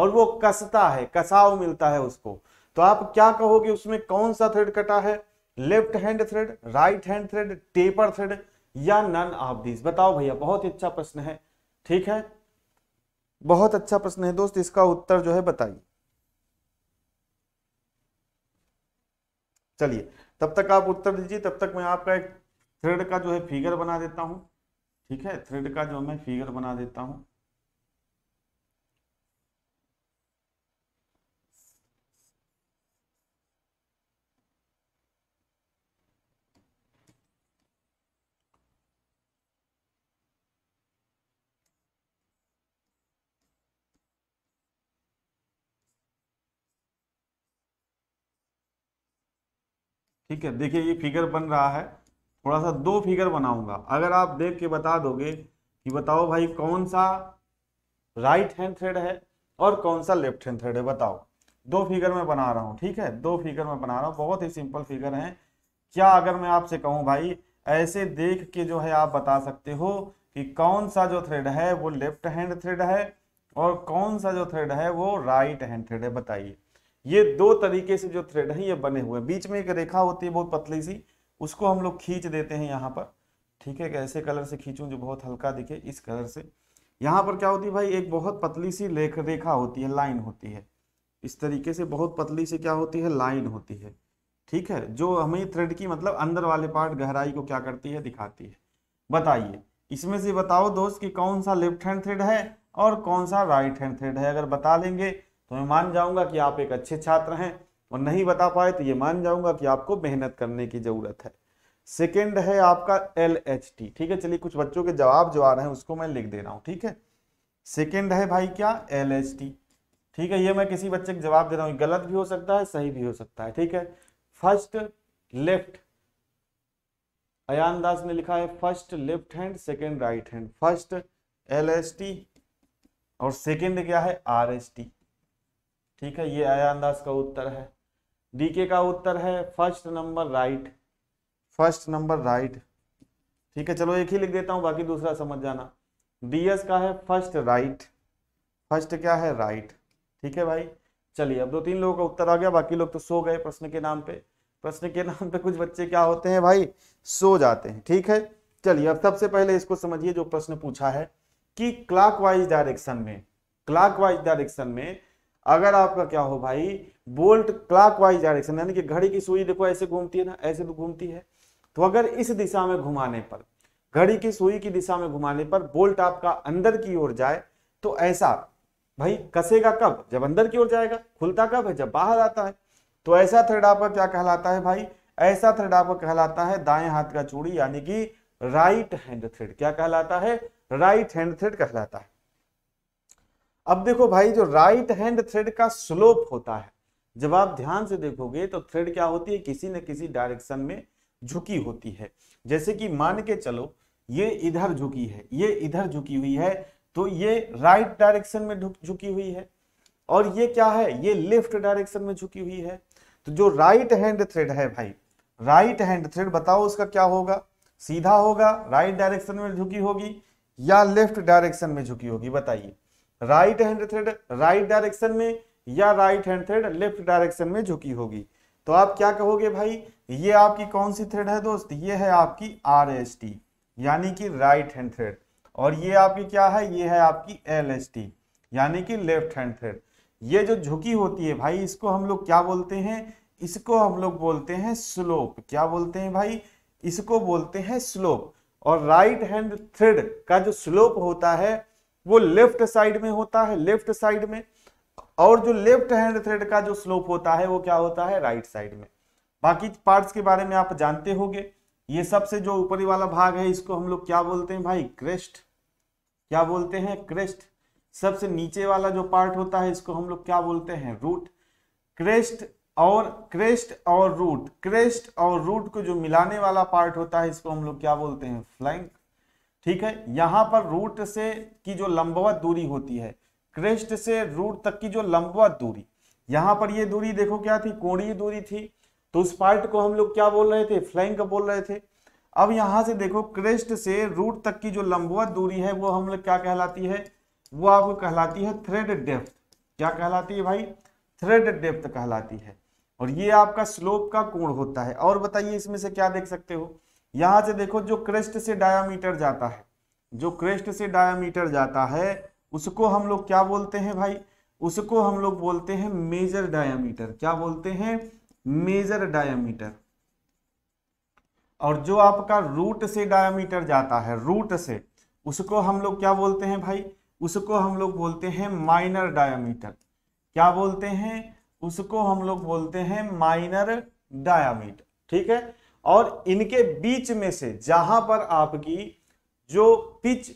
S1: और वो कसता है कसाव मिलता है उसको तो आप क्या कहोगे उसमें कौन सा थ्रेड कटा है left hand thread right hand thread taper thread या नन ऑफ दिस बताओ भैया बहुत ही अच्छा प्रश्न है ठीक है बहुत अच्छा प्रश्न है दोस्त इसका उत्तर जो है बताइए चलिए तब तक आप उत्तर दीजिए तब तक मैं आपका एक थ्रेड का जो है फिगर बना देता हूं ठीक है थ्रेड का जो मैं फिगर बना देता हूं ठीक है देखिए ये फिगर बन रहा है थोड़ा सा दो फिगर बनाऊंगा अगर आप देख के बता दोगे कि बताओ भाई कौन सा राइट हैंड थ्रेड है और कौन सा लेफ्ट हैंड थ्रेड है बताओ दो फिगर में बना रहा हूँ ठीक है दो फिगर में बना रहा हूँ बहुत ही सिंपल फिगर है क्या अगर मैं आपसे कहूँ भाई ऐसे देख के जो है आप बता सकते हो कि कौन सा जो थ्रेड है वो लेफ्ट हैंड थ्रेड है और कौन सा जो थ्रेड है वो राइट हैंड थ्रेड है बताइए ये दो तरीके से जो थ्रेड है ये बने हुए बीच में एक रेखा होती है बहुत पतली सी उसको हम लोग खींच देते हैं यहाँ पर ठीक है ऐसे कलर से खींचूं जो बहुत हल्का दिखे इस कलर से यहाँ पर क्या होती है भाई एक बहुत पतली सी लेख रेखा होती है लाइन होती है इस तरीके से बहुत पतली सी क्या होती है लाइन होती है ठीक है जो हमें थ्रेड की मतलब अंदर वाले पार्ट गहराई को क्या करती है दिखाती है बताइए इसमें से बताओ दोस्त कि कौन सा लेफ्ट हैंड थ्रेड है और कौन सा राइट हैंड थ्रेड है अगर बता लेंगे तो मैं मान जाऊंगा कि आप एक अच्छे छात्र हैं और नहीं बता पाए तो ये मान जाऊंगा कि आपको मेहनत करने की ज़रूरत है सेकेंड है आपका एल एच टी ठीक है चलिए कुछ बच्चों के जवाब जो आ रहे हैं उसको मैं लिख दे रहा हूँ ठीक है सेकेंड है भाई क्या एल एच टी ठीक है ये मैं किसी बच्चे के जवाब दे रहा हूँ गलत भी हो सकता है सही भी हो सकता है ठीक है फर्स्ट लेफ्ट अयान दास ने लिखा है first left hand second right hand first L S T और सेकेंड क्या है आर एस टी ठीक है ये आया अंदाज का उत्तर है डीके का उत्तर है first number right first number right ठीक है चलो एक ही लिख देता हूं बाकी दूसरा समझ जाना डीएस का है फर्स्ट राइट फर्स्ट क्या है राइट ठीक है भाई चलिए अब दो तीन लोगों का उत्तर आ गया बाकी लोग तो सो गए प्रश्न के नाम पे प्रश्न के नाम पे कुछ बच्चे क्या होते हैं भाई सो जाते हैं ठीक है चलिए अब सबसे पहले इसको समझिए जो प्रश्न पूछा है कि क्लॉकवाइज डायरेक्शन में क्लॉकवाइज डायरेक्शन में अगर आपका क्या हो भाई बोल्ट क्लॉकवाइज डायरेक्शन यानी कि घड़ी की सुई देखो ऐसे घूमती है ना ऐसे भी घूमती है तो अगर इस दिशा में घुमाने पर घड़ी की सुई की दिशा में घुमाने पर बोल्ट आपका अंदर की ओर जाए तो ऐसा भाई कसेगा कब जब अंदर की ओर जाएगा खुलता कब है जब बाहर आता है तो ऐसा थ्रेड आपका क्या कहलाता है भाई ऐसा थ्रेड आपका कहलाता है दाएं हाथ का चूड़ी यानी कि राइट हैंड थ्रेड क्या कहलाता है राइट हैंड थ्रेड कहलाता है अब देखो भाई जो राइट हैंड थ्रेड का स्लोप होता है जब आप ध्यान से देखोगे तो थ्रेड क्या होती है किसी न किसी डायरेक्शन में झुकी होती है जैसे कि मान के चलो ये इधर झुकी है ये इधर झुकी हुई है तो ये राइट डायरेक्शन में झुकी हुई है और ये क्या है ये लेफ्ट डायरेक्शन में झुकी हुई है तो जो राइट हैंड थ्रेड है भाई राइट हैंड थ्रेड बताओ उसका क्या होगा सीधा होगा राइट डायरेक्शन में झुकी होगी या लेफ्ट डायरेक्शन में झुकी होगी बताइए right hand thread right direction में या right hand thread left direction में झुकी होगी तो आप क्या कहोगे भाई ये आपकी कौन सी थ्रेड है दोस्त ये है आपकी आर एस टी यानी कि राइट हैंड थ्रेड और ये आपकी क्या है ये है आपकी एल एस टी यानी कि लेफ्ट हैंड थ्रेड ये जो झुकी होती है भाई इसको हम लोग क्या बोलते हैं इसको हम लोग बोलते हैं स्लोप क्या बोलते हैं भाई इसको बोलते हैं स्लोप और राइट हैंड थ्रेड का जो स्लोप होता है वो लेफ्ट साइड में होता है लेफ्ट साइड में और जो लेफ्ट हैंड थ्रेड का जो स्लोप होता है वो क्या होता है राइट right साइड में बाकी पार्ट्स के बारे में आप जानते होंगे ये सबसे जो ऊपरी वाला भाग है इसको हम लोग क्या बोलते हैं भाई क्रेस्ट क्या बोलते हैं क्रेस्ट सबसे नीचे वाला जो पार्ट होता है इसको हम लोग क्या बोलते हैं रूट क्रेस्ट और क्रेस्ट और रूट क्रेस्ट और रूट को जो मिलाने वाला पार्ट होता है इसको हम लोग क्या बोलते हैं फ्लैंक ठीक है यहाँ पर रूट से की जो लंबवत दूरी होती है क्रेस्ट से रूट तक की जो लंबवत दूरी यहाँ पर ये दूरी देखो क्या थी कोणीय दूरी थी तो उस पार्ट को हम लोग क्या बोल रहे थे फ्लैंक बोल रहे थे अब यहाँ से देखो क्रेस्ट से रूट तक की जो लंबवत दूरी है वो हम लोग क्या कहलाती है वो आपको कहलाती है थ्रेड डेप्थ क्या कहलाती है भाई थ्रेड डेप्थ कहलाती है और ये आपका स्लोप का कोण होता है और बताइए इसमें से क्या देख सकते हो यहां से देखो जो क्रेस्ट से डायामीटर जाता है जो क्रेस्ट से डायामीटर जाता है उसको हम लोग क्या बोलते हैं भाई उसको हम लोग बोलते हैं मेजर डायामीटर क्या बोलते हैं मेजर डायामीटर और जो आपका रूट से डायामीटर जाता है रूट से उसको हम लोग क्या बोलते हैं भाई उसको हम लोग बोलते हैं माइनर डायामीटर क्या बोलते हैं उसको हम लोग बोलते हैं माइनर डायामीटर ठीक है और इनके बीच में से जहां पर आपकी जो पिच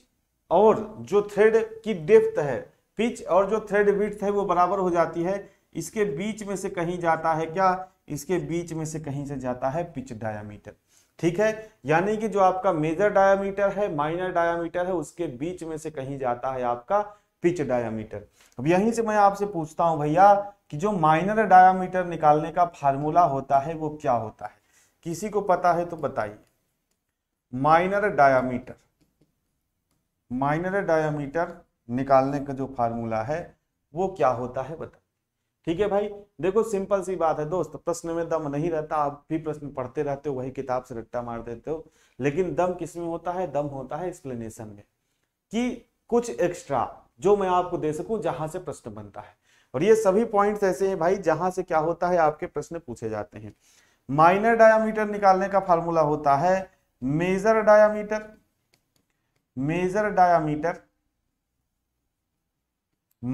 S1: और जो थ्रेड की डेप्थ है पिच और जो थ्रेड विथ है वो बराबर हो जाती है इसके बीच में से कहीं जाता है क्या इसके बीच में से कहीं से जाता है पिच डायामीटर ठीक है यानी कि जो आपका मेजर डायामीटर है माइनर डायामीटर है उसके बीच में से कहीं जाता है आपका पिच डायामीटर अब यहीं से मैं आपसे पूछता हूं भैया कि जो माइनर डायामीटर निकालने का फार्मूला होता है वो क्या होता है किसी को पता है तो बताइए माइनर डायामीटर माइनर डायामीटर निकालने का जो फार्मूला है वो क्या होता है बताइए ठीक है भाई देखो सिंपल सी बात है दोस्त प्रश्न में दम नहीं रहता आप भी प्रश्न पढ़ते रहते हो वही किताब से रट्टा मार देते हो लेकिन दम किस में होता है दम होता है एक्सप्लेनेशन में कि कुछ एक्स्ट्रा जो मैं आपको दे सकूं जहां से प्रश्न बनता है और ये सभी पॉइंट्स ऐसे हैं भाई जहां से क्या होता है आपके प्रश्न पूछे जाते हैं माइनर डायामीटर निकालने का फार्मूला होता है major diameter major diameter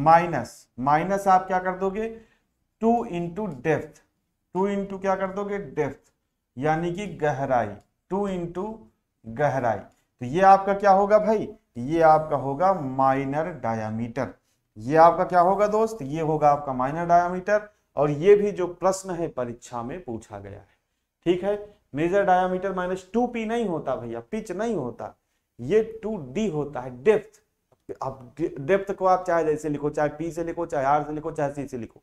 S1: minus minus आप क्या कर दोगे two into depth two into क्या कर दोगे डेप्थ यानी कि गहराई टू इंटू गहराई तो ये आपका क्या होगा भाई ये आपका होगा माइनर डायामीटर ये आपका क्या होगा दोस्त ये होगा आपका माइनर डायामीटर और ये भी जो प्रश्न है परीक्षा में पूछा गया है ठीक है major diameter minus two P नहीं होता भैया पिच नहीं होता ये टू डी होता है डेप्थ अब डेप्थ को आप चाहे जैसे लिखो चाहे पी से लिखो चाहे आर से लिखो चाहे सी से लिखो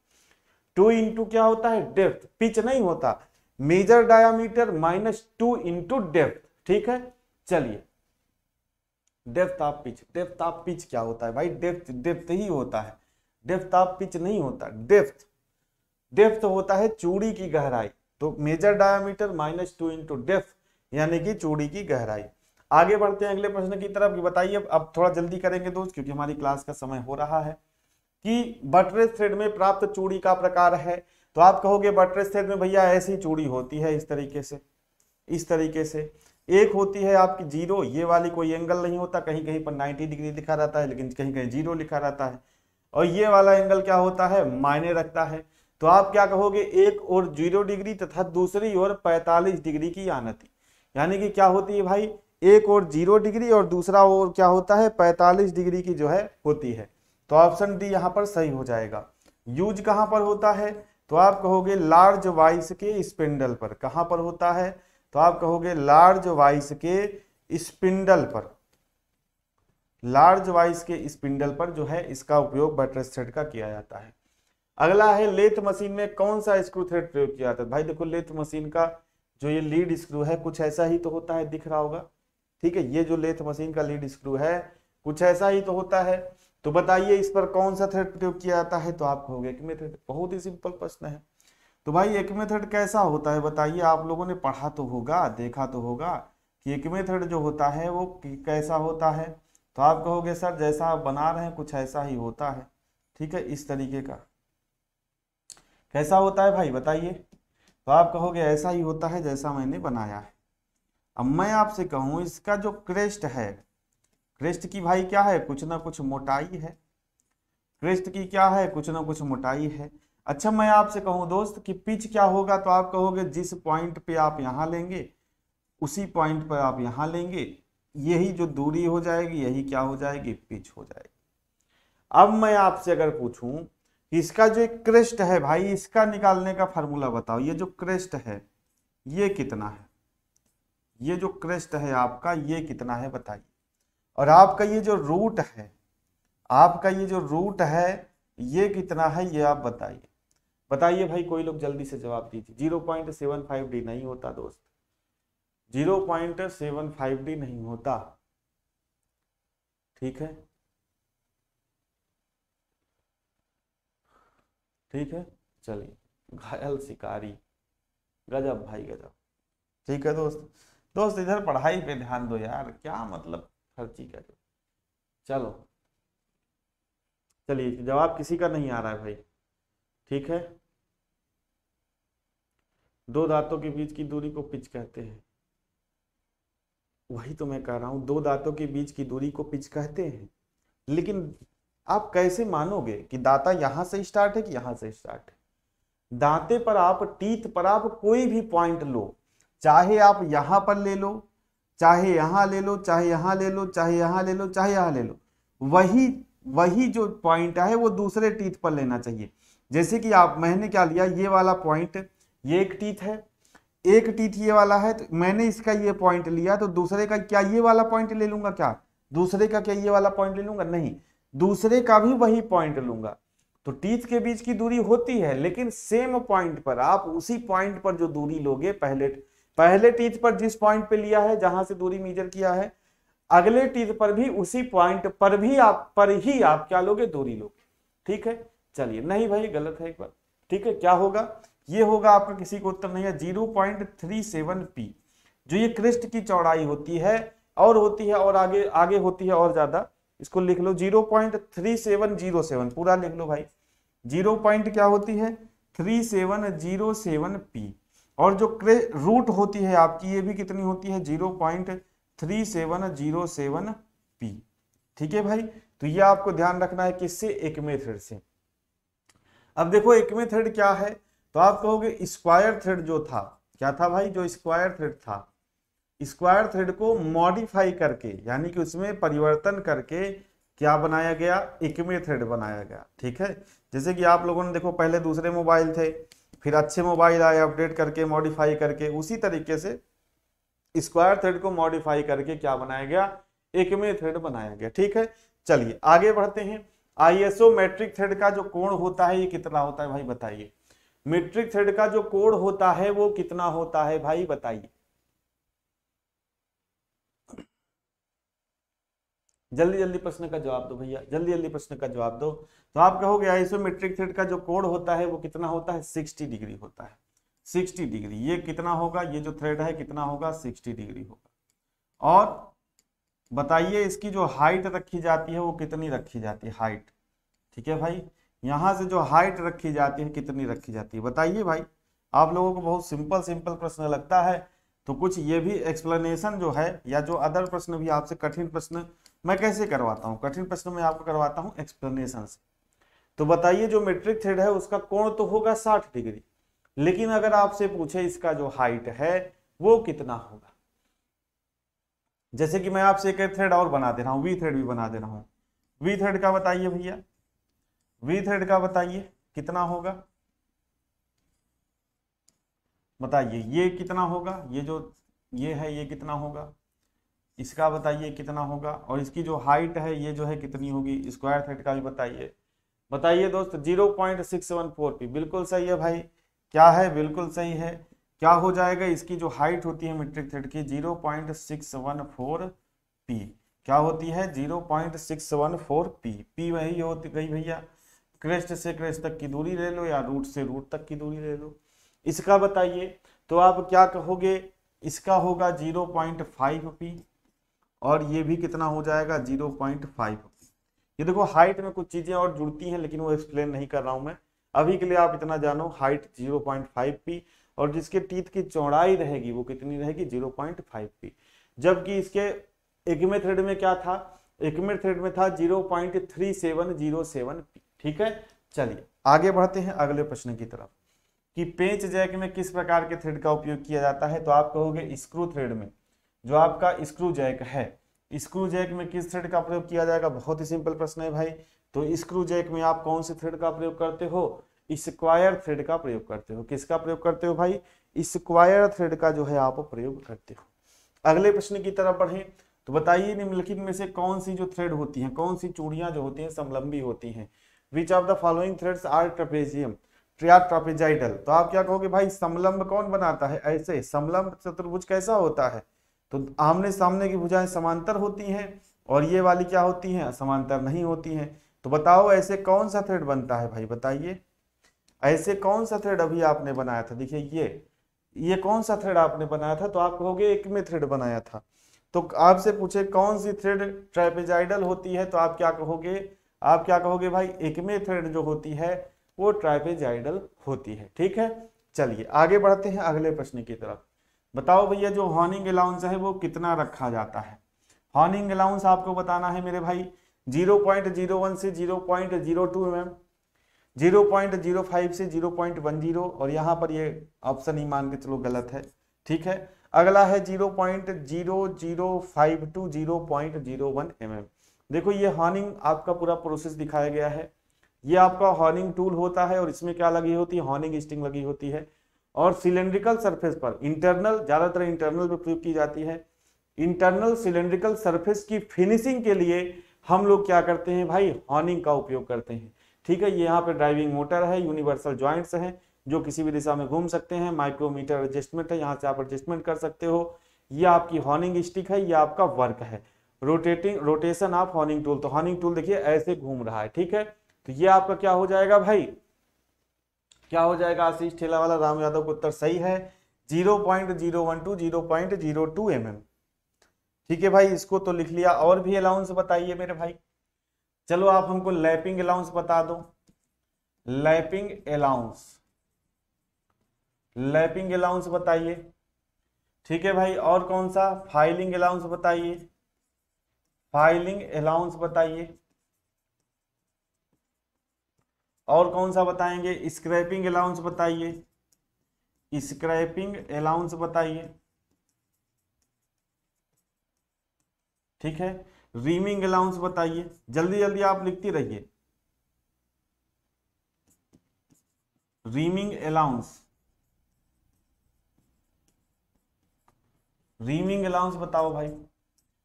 S1: टू इंटू क्या होता है डेप्थ पिच नहीं होता major diameter minus two into depth ठीक है चलिए depth of pitch depth of pitch क्या होता है भाई डेप्थ डेप्थ ही होता है डेप्थ ऑफ पिच नहीं होता डेप्थ डेप्थ होता है चूड़ी की गहराई तो major diameter minus two into depth यानी कि चूड़ी की गहराई आगे बढ़ते हैं अगले प्रश्न की तरफ बताइए अब थोड़ा जल्दी करेंगे दोस्त क्योंकि हमारी क्लास का समय हो रहा है कि बटरेज थ्रेड में प्राप्त चूड़ी का प्रकार है तो आप कहोगे बटरे थ्रेड में भैया ऐसी चूड़ी होती है इस तरीके से इस तरीके से एक होती है आपकी जीरो ये वाली कोई एंगल नहीं होता कहीं कहीं पर नाइन्टी डिग्री लिखा रहता है लेकिन कहीं कहीं जीरो लिखा रहता है और ये वाला एंगल क्या होता है मायने रखता है तो आप क्या कहोगे एक और जीरो डिग्री तथा दूसरी ओर पैंतालीस डिग्री की आनति यानी कि क्या होती है भाई एक और जीरो डिग्री और दूसरा और क्या होता है पैंतालीस डिग्री की जो है होती है तो ऑप्शन डी यहाँ पर सही हो जाएगा यूज कहाँ पर होता है तो आप कहोगे लार्ज वाइस के स्पिंडल पर कहाँ पर होता है तो आप कहोगे लार्ज वाइस के स्पिंडल पर लार्ज वाइस के स्पिंडल पर जो है इसका उपयोग बटर सेट का किया जाता है अगला है लेथ मशीन में कौन सा स्क्रू थ्रेड प्रयोग किया जाता है भाई देखो लेथ मशीन का जो ये लीड स्क्रू है कुछ ऐसा ही तो होता है दिख रहा होगा ठीक है ये जो लेथ मशीन का लीड स्क्रू है कुछ ऐसा ही तो होता है तो बताइए इस पर कौन सा थ्रेड प्रयोग किया जाता है तो आप कहोगे एक मेथड बहुत ही सिंपल प्रश्न है तो भाई एक मेथड कैसा होता है बताइए आप लोगों ने पढ़ा तो होगा देखा तो होगा कि एक मेथड जो होता है वो कैसा होता है तो आप कहोगे सर जैसा आप बना रहे हैं कुछ ऐसा ही होता है ठीक है इस तरीके का कैसा होता है भाई बताइए तो आप कहोगे ऐसा ही होता है जैसा मैंने बनाया है अब मैं आपसे कहूँ इसका जो क्रेस्ट है क्रेस्ट की भाई क्या है कुछ ना कुछ मोटाई है क्रेस्ट की क्या है कुछ ना कुछ मोटाई है अच्छा मैं आपसे कहूँ दोस्त कि पिच क्या होगा तो आप कहोगे जिस पॉइंट पे आप यहाँ लेंगे उसी पॉइंट पर आप यहाँ लेंगे यही जो दूरी हो जाएगी यही क्या हो जाएगी पिच हो जाएगी अब मैं आपसे अगर पूछूं इसका जो एक क्रेस्ट है भाई इसका निकालने का फार्मूला बताओ ये जो क्रेस्ट है ये कितना है ये जो क्रेस्ट है आपका ये कितना है बताइए और आपका ये जो रूट है आपका ये जो रूट है ये कितना है ये आप बताइए बताइए भाई कोई लोग जल्दी से जवाब दीजिए zero point seven five D नहीं होता दोस्त zero point seven five D नहीं होता ठीक है ठीक है चलिए घायल शिकारी गजब भाई गजब ठीक है दोस्त दोस्त इधर पढ़ाई पे ध्यान दो यार क्या मतलब खर्ची का चलो चलिए जवाब किसी का नहीं आ रहा है भाई ठीक है दो दांतों के बीच की दूरी को पिच कहते हैं वही तो मैं कह रहा हूं दो दांतों के बीच की दूरी को पिच कहते हैं लेकिन आप कैसे मानोगे कि दाता यहां से स्टार्ट है कि यहां से स्टार्ट है दाते पर आप टीथ पर आप कोई भी पॉइंट लो चाहे आप यहां पर ले लो चाहे यहां ले लो चाहे यहां ले लो चाहे यहां ले लो चाहे यहां ले लो वही वही जो पॉइंट है वो दूसरे टीथ पर लेना चाहिए जैसे कि आप मैंने क्या लिया ये वाला पॉइंट ये एक टीथ है एक टीथ ये वाला है तो मैंने इसका ये पॉइंट लिया तो दूसरे का क्या ये वाला पॉइंट ले लूंगा क्या दूसरे का क्या ये वाला पॉइंट ले लूंगा नहीं दूसरे का भी वही पॉइंट लूंगा तो टीथ के बीच की दूरी होती है लेकिन सेम पॉइंट पर आप उसी पॉइंट पर जो दूरी लोगे पहले पहले टीथ पर जिस पॉइंट पे लिया है जहां से दूरी मीजर किया है अगले टीथ पर भी उसी पॉइंट पर भी आप पर ही आप क्या लोगे दूरी लोगे ठीक है चलिए नहीं भाई गलत है एक बार ठीक है क्या होगा ये होगा आपका किसी को उत्तर नहीं है zero point three seven P जो ये क्रिस्ट की चौड़ाई होती है और होती है और आगे आगे होती है और ज्यादा इसको लिख लो zero point three seven zero seven पूरा लिख लो भाई जीरो पॉइंट क्या होती है three seven zero seven P और जो क्रे रूट होती है आपकी ये भी कितनी होती है zero point three seven zero seven P ठीक है भाई तो ये आपको ध्यान रखना है किससे एकमे थ्रेड से अब देखो एकमे थ्रेड क्या है तो आप कहोगे स्क्वायर थ्रेड जो था क्या था भाई जो स्क्वायर थ्रेड था स्क्वायर थ्रेड को मॉडिफाई करके यानी कि उसमें परिवर्तन करके क्या बनाया गया इक्मे थ्रेड बनाया गया ठीक है जैसे कि आप लोगों ने देखो पहले दूसरे मोबाइल थे फिर अच्छे मोबाइल आए अपडेट करके मॉडिफाई करके उसी तरीके से स्क्वायर थ्रेड को मॉडिफाई करके क्या बनाया गया एकमे थ्रेड बनाया गया ठीक है चलिए आगे बढ़ते हैं आईएसओ मैट्रिक थ्रेड का जो कोण होता है ये कितना होता है भाई बताइए मेट्रिक थ्रेड का जो कोण होता है वो कितना होता है भाई बताइए जल्दी जल्दी प्रश्न का जवाब दो भैया जल्दी जल्दी प्रश्न का जवाब दो तो आप कहोगे आइसोमेट्रिक हाँ, थ्रेड का जो कोड होता है वो कितना होता है सिक्सटी डिग्री होता है सिक्सटी डिग्री ये कितना होगा ये जो थ्रेड है कितना होगा सिक्सटी डिग्री होगा और बताइए इसकी जो हाइट रखी जाती है वो कितनी रखी जाती है हाइट ठीक है भाई यहाँ से जो हाइट रखी जाती है कितनी रखी जाती है बताइए भाई आप लोगों को बहुत सिंपल सिंपल प्रश्न लगता है तो कुछ ये भी एक्सप्लेनेशन जो है या जो अदर प्रश्न भी आपसे कठिन प्रश्न मैं कैसे करवाता हूँ कठिन प्रश्नों में आपको करवाता हूँ एक्सप्लेनेशन से तो बताइए जो मेट्रिक थ्रेड है उसका कोण तो होगा साठ डिग्री लेकिन अगर आपसे पूछे इसका जो हाइट है वो कितना होगा जैसे कि मैं आपसे एक थ्रेड और बना दे रहा हूँ वी थ्रेड भी बना दे रहा हूँ वी थ्रेड का बताइए भैया वी थ्रेड का बताइए कितना होगा बताइए ये कितना होगा ये जो ये है ये कितना होगा इसका बताइए कितना होगा और इसकी जो हाइट है ये जो है कितनी होगी स्क्वायर थ्रेड का भी बताइए बताइए दोस्त zero point six seven four P बिल्कुल सही है भाई क्या है बिल्कुल सही है क्या हो जाएगा इसकी जो हाइट होती है मीट्रिक थ्रेड की zero point six one four P क्या होती है zero point six one four P P वही होती गई भैया क्रेस्ट से क्रेस्ट तक की दूरी ले लो या रूट से रूट तक की दूरी ले लो इसका बताइए तो आप क्या कहोगे इसका होगा जीरो पॉइंट फाइव पी और ये भी कितना हो जाएगा जीरो पॉइंट फाइव ये देखो हाइट में कुछ चीज़ें और जुड़ती हैं लेकिन वो एक्सप्लेन नहीं कर रहा हूं मैं अभी के लिए आप इतना जानो height zero point five P और जिसके टीथ की चौड़ाई रहेगी वो कितनी रहेगी जीरो पॉइंट फाइव पी जबकि इसके एकमे थ्रेड में क्या था एकमे थ्रेड में था zero point three seven zero seven P ठीक है चलिए आगे बढ़ते हैं अगले प्रश्न की तरफ कि पेंच जैक में किस प्रकार के थ्रेड का उपयोग किया जाता है तो आप कहोगे स्क्रू थ्रेड में जो आपका स्क्रू जैक है स्क्रू जैक में किस थ्रेड का प्रयोग किया जाएगा बहुत ही सिंपल प्रश्न है भाई तो स्क्रू जैक में आप कौन से थ्रेड का प्रयोग करते हो स्क्वायर थ्रेड का प्रयोग करते हो किसका प्रयोग करते हो भाई स्क्वायर थ्रेड का जो है आप प्रयोग करते हो अगले प्रश्न की तरफ बढ़े तो बताइए निम्नलिखित में से कौन सी जो थ्रेड होती है कौन सी चूड़ियां जो होती हैं समलंबी होती हैं which of the following thread are trapezium ट्रिया तो आप क्या कहोगे भाई समलंब कौन बनाता है ऐसे समलंब चतुर्भुज कैसा होता है तो आमने सामने की भुजाएं समांतर होती हैं और ये वाली क्या होती हैं समांतर नहीं होती हैं तो बताओ ऐसे कौन सा थ्रेड बनता है भाई बताइए ऐसे कौन सा थ्रेड अभी आपने बनाया था देखिए ये ये कौन सा थ्रेड आपने बनाया था तो आप कहोगे एक में थ्रेड बनाया था तो आपसे पूछे कौन सी थ्रेड ट्राइपेजाइडल होती है तो आप क्या कहोगे आप क्या कहोगे भाई एक में थ्रेड जो होती है वो ट्राइपेजाइडल होती है ठीक है चलिए आगे बढ़ते हैं अगले प्रश्न की तरफ बताओ भैया जो हॉर्निंग अलाउंस है वो कितना रखा जाता है हॉर्निंग अलाउंस आपको बताना है मेरे भाई जीरो पॉइंट जीरो वन से zero point zero two M zero point zero five से जीरो पॉइंट वन जीरो और यहाँ पर ये ऑप्शन ही मान के चलो गलत है ठीक है अगला है zero point zero zero five two zero point zero one M M देखो ये हॉर्निंग आपका पूरा प्रोसेस दिखाया गया है ये आपका हॉर्निंग टूल होता है और इसमें क्या लगी होती है हॉर्निंग स्टिंग लगी होती है और सिलेंड्रिकल सरफेस पर इंटरनल ज़्यादातर इंटरनल पर प्रयोग की जाती है इंटरनल सिलेंड्रिकल सरफेस की फिनिशिंग के लिए हम लोग क्या करते हैं भाई हॉर्निंग का उपयोग करते हैं ठीक है यहाँ पर ड्राइविंग मोटर है यूनिवर्सल ज्वाइंट्स हैं जो किसी भी दिशा में घूम सकते हैं माइक्रोमीटर एडजस्टमेंट है यहाँ से आप एडजस्टमेंट कर सकते हो ये आपकी हॉर्निंग स्टिक है यह आपका वर्क है rotating rotation of honing tool तो हॉर्निंग टूल देखिए ऐसे घूम रहा है ठीक है तो ये आपका क्या हो जाएगा भाई क्या हो जाएगा आशीष ठेला वाला राम यादव का उत्तर सही है zero point zero one two zero point zero two M M ठीक है भाई इसको तो लिख लिया और भी अलाउंस बताइए मेरे भाई चलो आप हमको लैपिंग अलाउंस बता दो लैपिंग अलाउंस लैपिंग अलाउंस बताइए ठीक है भाई और कौन सा फाइलिंग अलाउंस बताइए फाइलिंग अलाउंस बताइए और कौन सा बताएंगे स्क्रैपिंग अलाउंस बताइए स्क्रैपिंग अलाउंस बताइए ठीक है रीमिंग अलाउंस बताइए जल्दी जल्दी आप लिखती रहिए रीमिंग अलाउंस रीमिंग अलाउंस बताओ भाई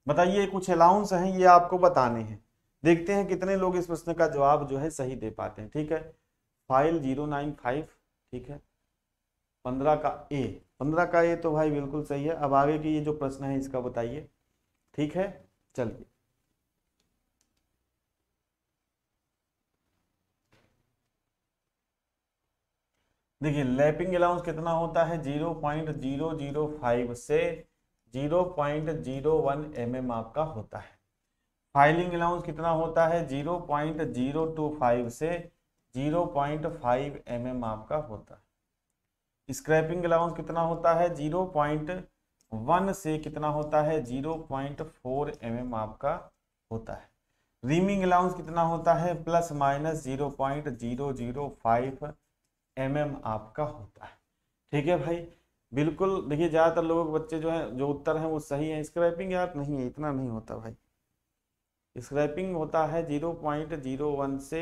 S1: बताइए कुछ अलाउंस हैं ये आपको बताने हैं देखते हैं कितने लोग इस प्रश्न का जवाब जो है सही दे पाते हैं ठीक है फाइल जीरो नाइन फाइव ठीक है पंद्रह का ए पंद्रह का ए तो भाई बिल्कुल सही है अब आगे की ये जो प्रश्न है इसका बताइए ठीक है चलिए देखिए लैपिंग अलाउंस कितना होता है zero point zero zero five से zero point zero one M M आपका होता है फाइलिंग अलाउंस कितना होता है 0.025 से 0.5 एम आपका होता है स्क्रैपिंग अलाउंस कितना होता है 0.1 से कितना होता है 0.4 एम आपका होता है रीमिंग अलाउंस कितना होता है प्लस माइनस 0.005 एम आपका होता है ठीक है भाई बिल्कुल देखिए ज़्यादातर लोगों के बच्चे जो हैं जो उत्तर हैं वो सही है स्क्रैपिंग यार नहीं है इतना नहीं होता भाई स्क्रैपिंग होता है जीरो पॉइंट जीरो वन से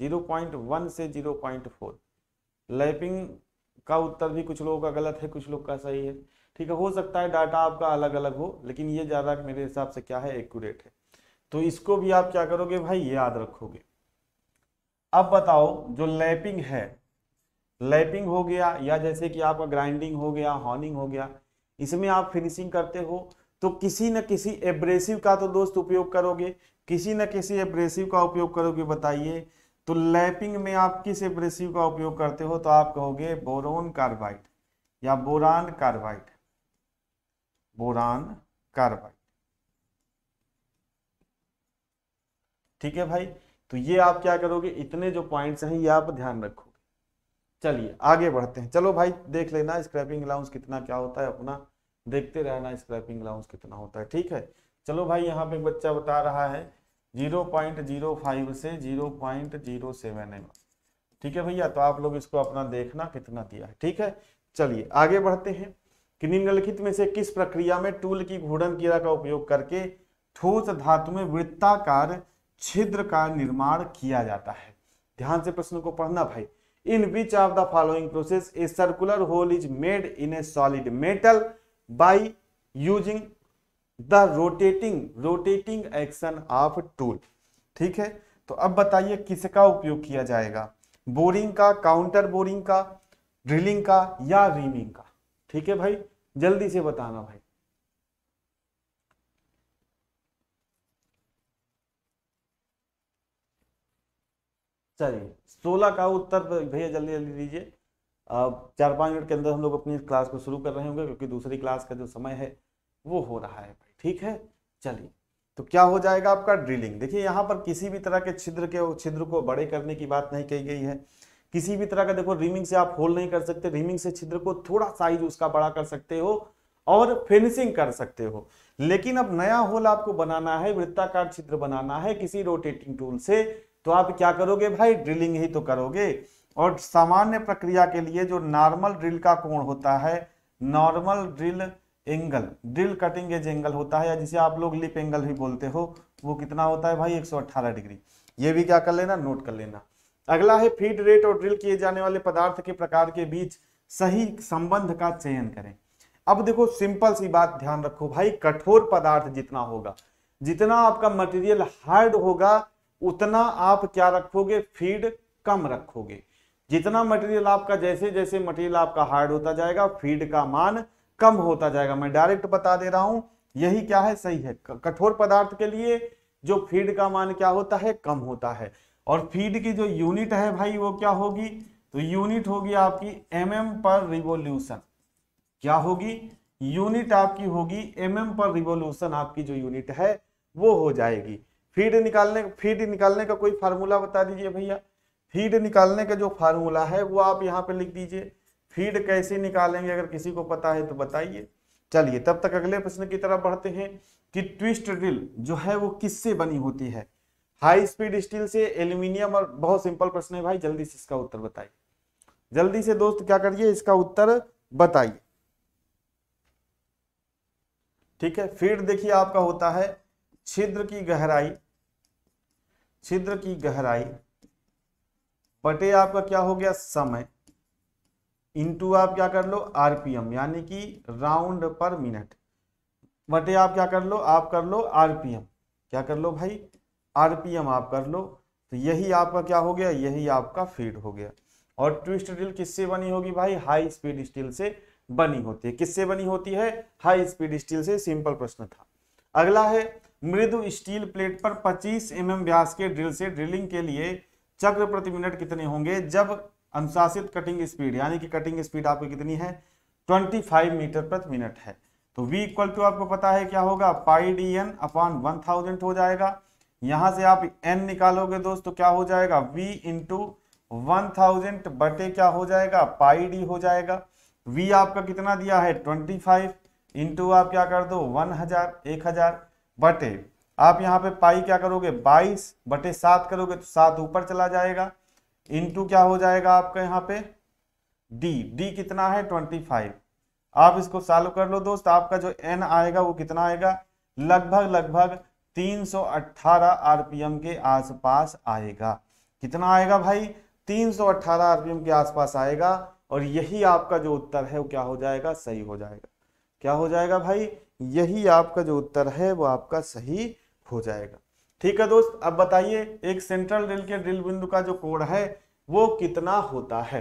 S1: जीरो पॉइंट वन से जीरो पॉइंट फोर लैपिंग का उत्तर भी कुछ लोगों का गलत है कुछ लोग का सही है ठीक है हो सकता है डाटा आपका अलग अलग हो लेकिन ये ज़्यादा मेरे हिसाब से क्या है एक्यूरेट है तो इसको भी आप क्या करोगे भाई याद रखोगे अब बताओ जो लैपिंग है लैपिंग हो गया या जैसे कि आपका ग्राइंडिंग हो गया हॉर्निंग हो गया इसमें आप फिनिशिंग करते हो तो किसी न किसी एब्रेसिव का तो दोस्त उपयोग करोगे किसी न किसी एब्रेसिव का उपयोग करोगे बताइए तो लैपिंग में आप किस एब्रेसिव का उपयोग करते हो तो आप कहोगे बोरोन कार्बाइड या बोरान कार्बाइड बोरान कार्बाइड ठीक है भाई तो ये आप क्या करोगे इतने जो पॉइंट्स हैं ये आप ध्यान रखोगे चलिए आगे बढ़ते हैं चलो भाई देख लेना स्क्रैपिंग अलाउंस कितना क्या होता है अपना देखते रहना स्क्रैपिंग अलाउंस कितना होता है ठीक है चलो भाई यहाँ पे एक बच्चा बता रहा है जीरो पॉइंट जीरो फाइव से zero point zero seven M ठीक है भैया तो आप लोग इसको अपना देखना कितना दिया है ठीक है चलिए आगे बढ़ते हैं कि निम्नलिखित में से किस प्रक्रिया में टूल की घूर्णन क्रिया का उपयोग करके ठोस धातु में वृत्ताकार छिद्र का निर्माण किया जाता है ध्यान से प्रश्न को पढ़ना भाई in which of the following process a circular hole is made in a solid metal by using the rotating rotating action of tool ठीक है तो अब बताइए किसका उपयोग किया जाएगा बोरिंग का काउंटर बोरिंग का ड्रिलिंग का या रीमिंग का ठीक है भाई जल्दी से बताना भाई चलिए सोलह का उत्तर भैया जल्दी जल्दी दीजिए अब चार पाँच मिनट के अंदर हम लोग अपनी क्लास को शुरू कर रहे होंगे क्योंकि दूसरी क्लास का जो समय है वो हो रहा है भाई ठीक है चलिए तो क्या हो जाएगा आपका ड्रिलिंग देखिए यहाँ पर किसी भी तरह के छिद्र के छिद्र को बड़े करने की बात नहीं कही गई है किसी भी तरह का देखो रिमिंग से आप होल नहीं कर सकते रिमिंग से छिद्र को थोड़ा साइज उसका बड़ा कर सकते हो और फिनिशिंग कर सकते हो लेकिन अब नया होल आपको बनाना है वृत्ताकार छिद्र बनाना है किसी रोटेटिंग टूल से तो आप क्या करोगे भाई ड्रिलिंग ही तो करोगे और सामान्य प्रक्रिया के लिए जो नॉर्मल ड्रिल का कोण होता है normal drill angle drill cutting edge angle होता है या जिसे आप लोग लिप एंगल भी बोलते हो वो कितना होता है भाई 118 डिग्री ये भी क्या कर लेना नोट कर लेना अगला है फीड रेट और ड्रिल किए जाने वाले पदार्थ के प्रकार के बीच सही संबंध का चयन करें अब देखो सिंपल सी बात ध्यान रखो भाई कठोर पदार्थ जितना होगा जितना आपका मटेरियल हार्ड होगा उतना आप क्या रखोगे फीड कम रखोगे जितना मटेरियल आपका जैसे जैसे मटेरियल आपका हार्ड होता जाएगा फीड का मान कम होता जाएगा मैं डायरेक्ट बता दे रहा हूं यही क्या है सही है कठोर पदार्थ के लिए जो फीड का मान क्या होता है कम होता है और फीड की जो यूनिट है भाई वो क्या होगी तो यूनिट होगी आपकी एम mm पर रिवोल्यूशन क्या होगी यूनिट आपकी होगी एम mm पर रिवोल्यूशन आपकी जो यूनिट है वो हो जाएगी फीड निकालने फीड निकालने का कोई फार्मूला बता दीजिए भैया फीड निकालने का जो फार्मूला है वो आप यहाँ पे लिख दीजिए फीड कैसे निकालेंगे अगर किसी को पता है तो बताइए चलिए तब तक अगले प्रश्न की तरफ बढ़ते हैं कि ट्विस्ट ड्रिल जो है वो किससे बनी होती है हाई स्पीड स्टील से एल्यूमिनियम और बहुत सिंपल प्रश्न है भाई जल्दी से इसका उत्तर बताइए जल्दी से दोस्त क्या करिए इसका उत्तर बताइए ठीक है फीड देखिए आपका होता है छिद्र की गहराई छिद्र की गहराई बटे आपका क्या हो गया समय इनटू आप क्या कर लो आरपीएम यानी कि राउंड पर मिनट बटे आप क्या कर लो आप कर लो आरपीएम क्या कर लो भाई आरपीएम आप कर लो तो यही आपका क्या हो गया यही आपका फीड हो गया और ट्विस्ट ड्रिल किससे बनी होगी भाई हाई स्पीड स्टील से बनी होती है किससे बनी होती है हाई स्पीड स्टील से सिंपल प्रश्न था अगला है मृदु स्टील प्लेट पर 25 एम mm व्यास के ड्रिल से ड्रिलिंग के लिए चक्र प्रति मिनट कितने होंगे जब अनुशासित कटिंग स्पीड यानी कि कटिंग स्पीड आपकी कितनी है 25 मीटर प्रति मिनट है तो v इक्वल टू आपको पता है क्या होगा pi D N upon one thousand हो जाएगा यहां से आप n निकालोगे दोस्त तो क्या हो जाएगा v इंटू वन थाउजेंड बटे क्या हो जाएगा पाई डी हो जाएगा v आपका कितना दिया है 25 फाइव इंटू आप क्या कर दो 1000 1000 बटे आप यहाँ पे पाई क्या करोगे बाईस बटे सात करोगे तो सात ऊपर चला जाएगा इंटू क्या हो जाएगा आपका यहाँ पे डी डी कितना है ट्वेंटी फाइव आप इसको सॉल्व कर लो दोस्त आपका जो एन आएगा वो कितना आएगा लगभग लगभग 318 आरपीएम के आसपास आएगा कितना आएगा भाई 318 आरपीएम के आसपास आएगा और यही आपका जो उत्तर है वो क्या हो जाएगा सही हो जाएगा क्या हो जाएगा भाई यही आपका जो उत्तर है वो आपका सही हो जाएगा ठीक है दोस्त अब बताइए एक सेंट्रल रेल के ड्रिल बिंदु का जो कोण है वो कितना होता है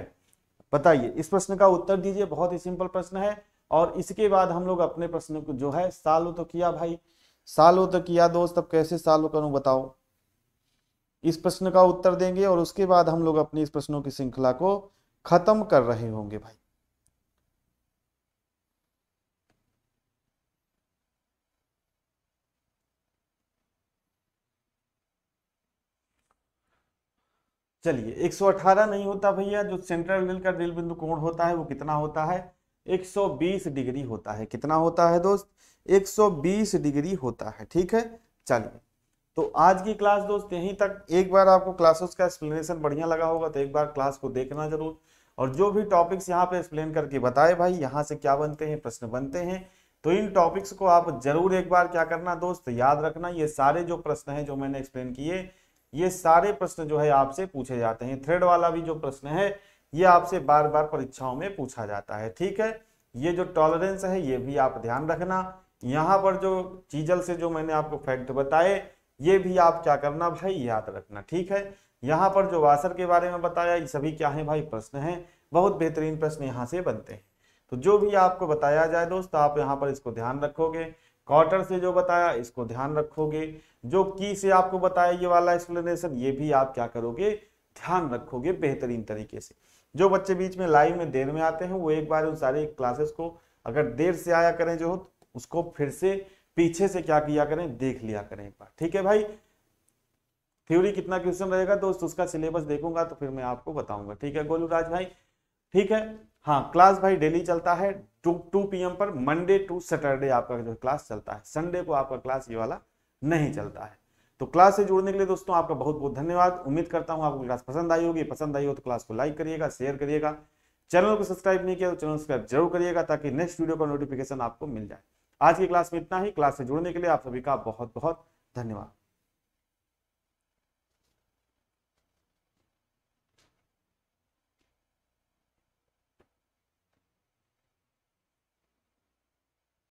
S1: बताइए इस प्रश्न का उत्तर दीजिए बहुत ही सिंपल प्रश्न है और इसके बाद हम लोग अपने प्रश्न को जो है सालो तो किया भाई सालो तो किया दोस्त अब कैसे सालो करूं बताओ इस प्रश्न का उत्तर देंगे और उसके बाद हम लोग अपने इस प्रश्नों की श्रृंखला को खत्म कर रहे होंगे भाई चलिए 118 नहीं होता भैया जो सेंट्रल रेल का रेल बिंदु कोण होता है वो कितना होता है 120 डिग्री होता है कितना होता है दोस्त 120 डिग्री होता है ठीक है चलिए तो आज की क्लास दोस्त यहीं तक एक बार आपको क्लासेस का एक्सप्लेनेशन बढ़िया लगा होगा तो एक बार क्लास को देखना जरूर और जो भी टॉपिक्स यहाँ पे एक्सप्लेन करके बताए भाई यहाँ से क्या बनते हैं प्रश्न बनते हैं तो इन टॉपिक्स को आप जरूर एक बार क्या करना दोस्त याद रखना ये सारे जो प्रश्न हैं जो मैंने एक्सप्लेन किए ये सारे प्रश्न जो है आपसे पूछे जाते हैं थ्रेड वाला भी जो प्रश्न है ये आपसे बार बार परीक्षाओं में पूछा जाता है ठीक है ये जो टॉलरेंस है ये भी आप ध्यान रखना यहाँ पर जो चीजल से जो मैंने आपको फैक्ट बताए ये भी आप क्या करना भाई याद रखना ठीक है यहाँ पर जो वासर के बारे में बताया ये सभी क्या है भाई प्रश्न है बहुत बेहतरीन प्रश्न यहाँ से बनते हैं तो जो भी आपको बताया जाए दोस्त आप यहाँ पर इसको ध्यान रखोगे क्वार्टर से जो बताया इसको ध्यान रखोगे जो की से आपको बताया ये वाला एक्सप्लेनेशन ये भी आप क्या करोगे ध्यान रखोगे बेहतरीन तरीके से जो बच्चे बीच में लाइव में देर में आते हैं वो एक बार उन सारी क्लासेस को अगर देर से आया करें जो उसको फिर से पीछे से क्या किया करें देख लिया करें एक बार ठीक है भाई थ्योरी कितना क्वेश्चन रहेगा दोस्त उसका सिलेबस देखूंगा तो फिर मैं आपको बताऊंगा ठीक है गोलू राज भाई ठीक है हाँ क्लास भाई डेली चलता है टू टू पी पर मंडे टू सैटरडे आपका जो क्लास चलता है संडे को आपका क्लास ये वाला नहीं चलता है तो क्लास से जुड़ने के लिए दोस्तों आपका बहुत बहुत धन्यवाद उम्मीद करता हूँ आपको क्लास पसंद आई होगी पसंद आई हो तो क्लास को लाइक करिएगा शेयर करिएगा चैनल को सब्सक्राइब नहीं किया तो चैनल सब्सक्राइब जरूर करिएगा ताकि नेक्स्ट वीडियो का नोटिफिकेशन आपको मिल जाए आज की क्लास में इतना ही क्लास से जुड़ने के लिए आप सभी का बहुत बहुत धन्यवाद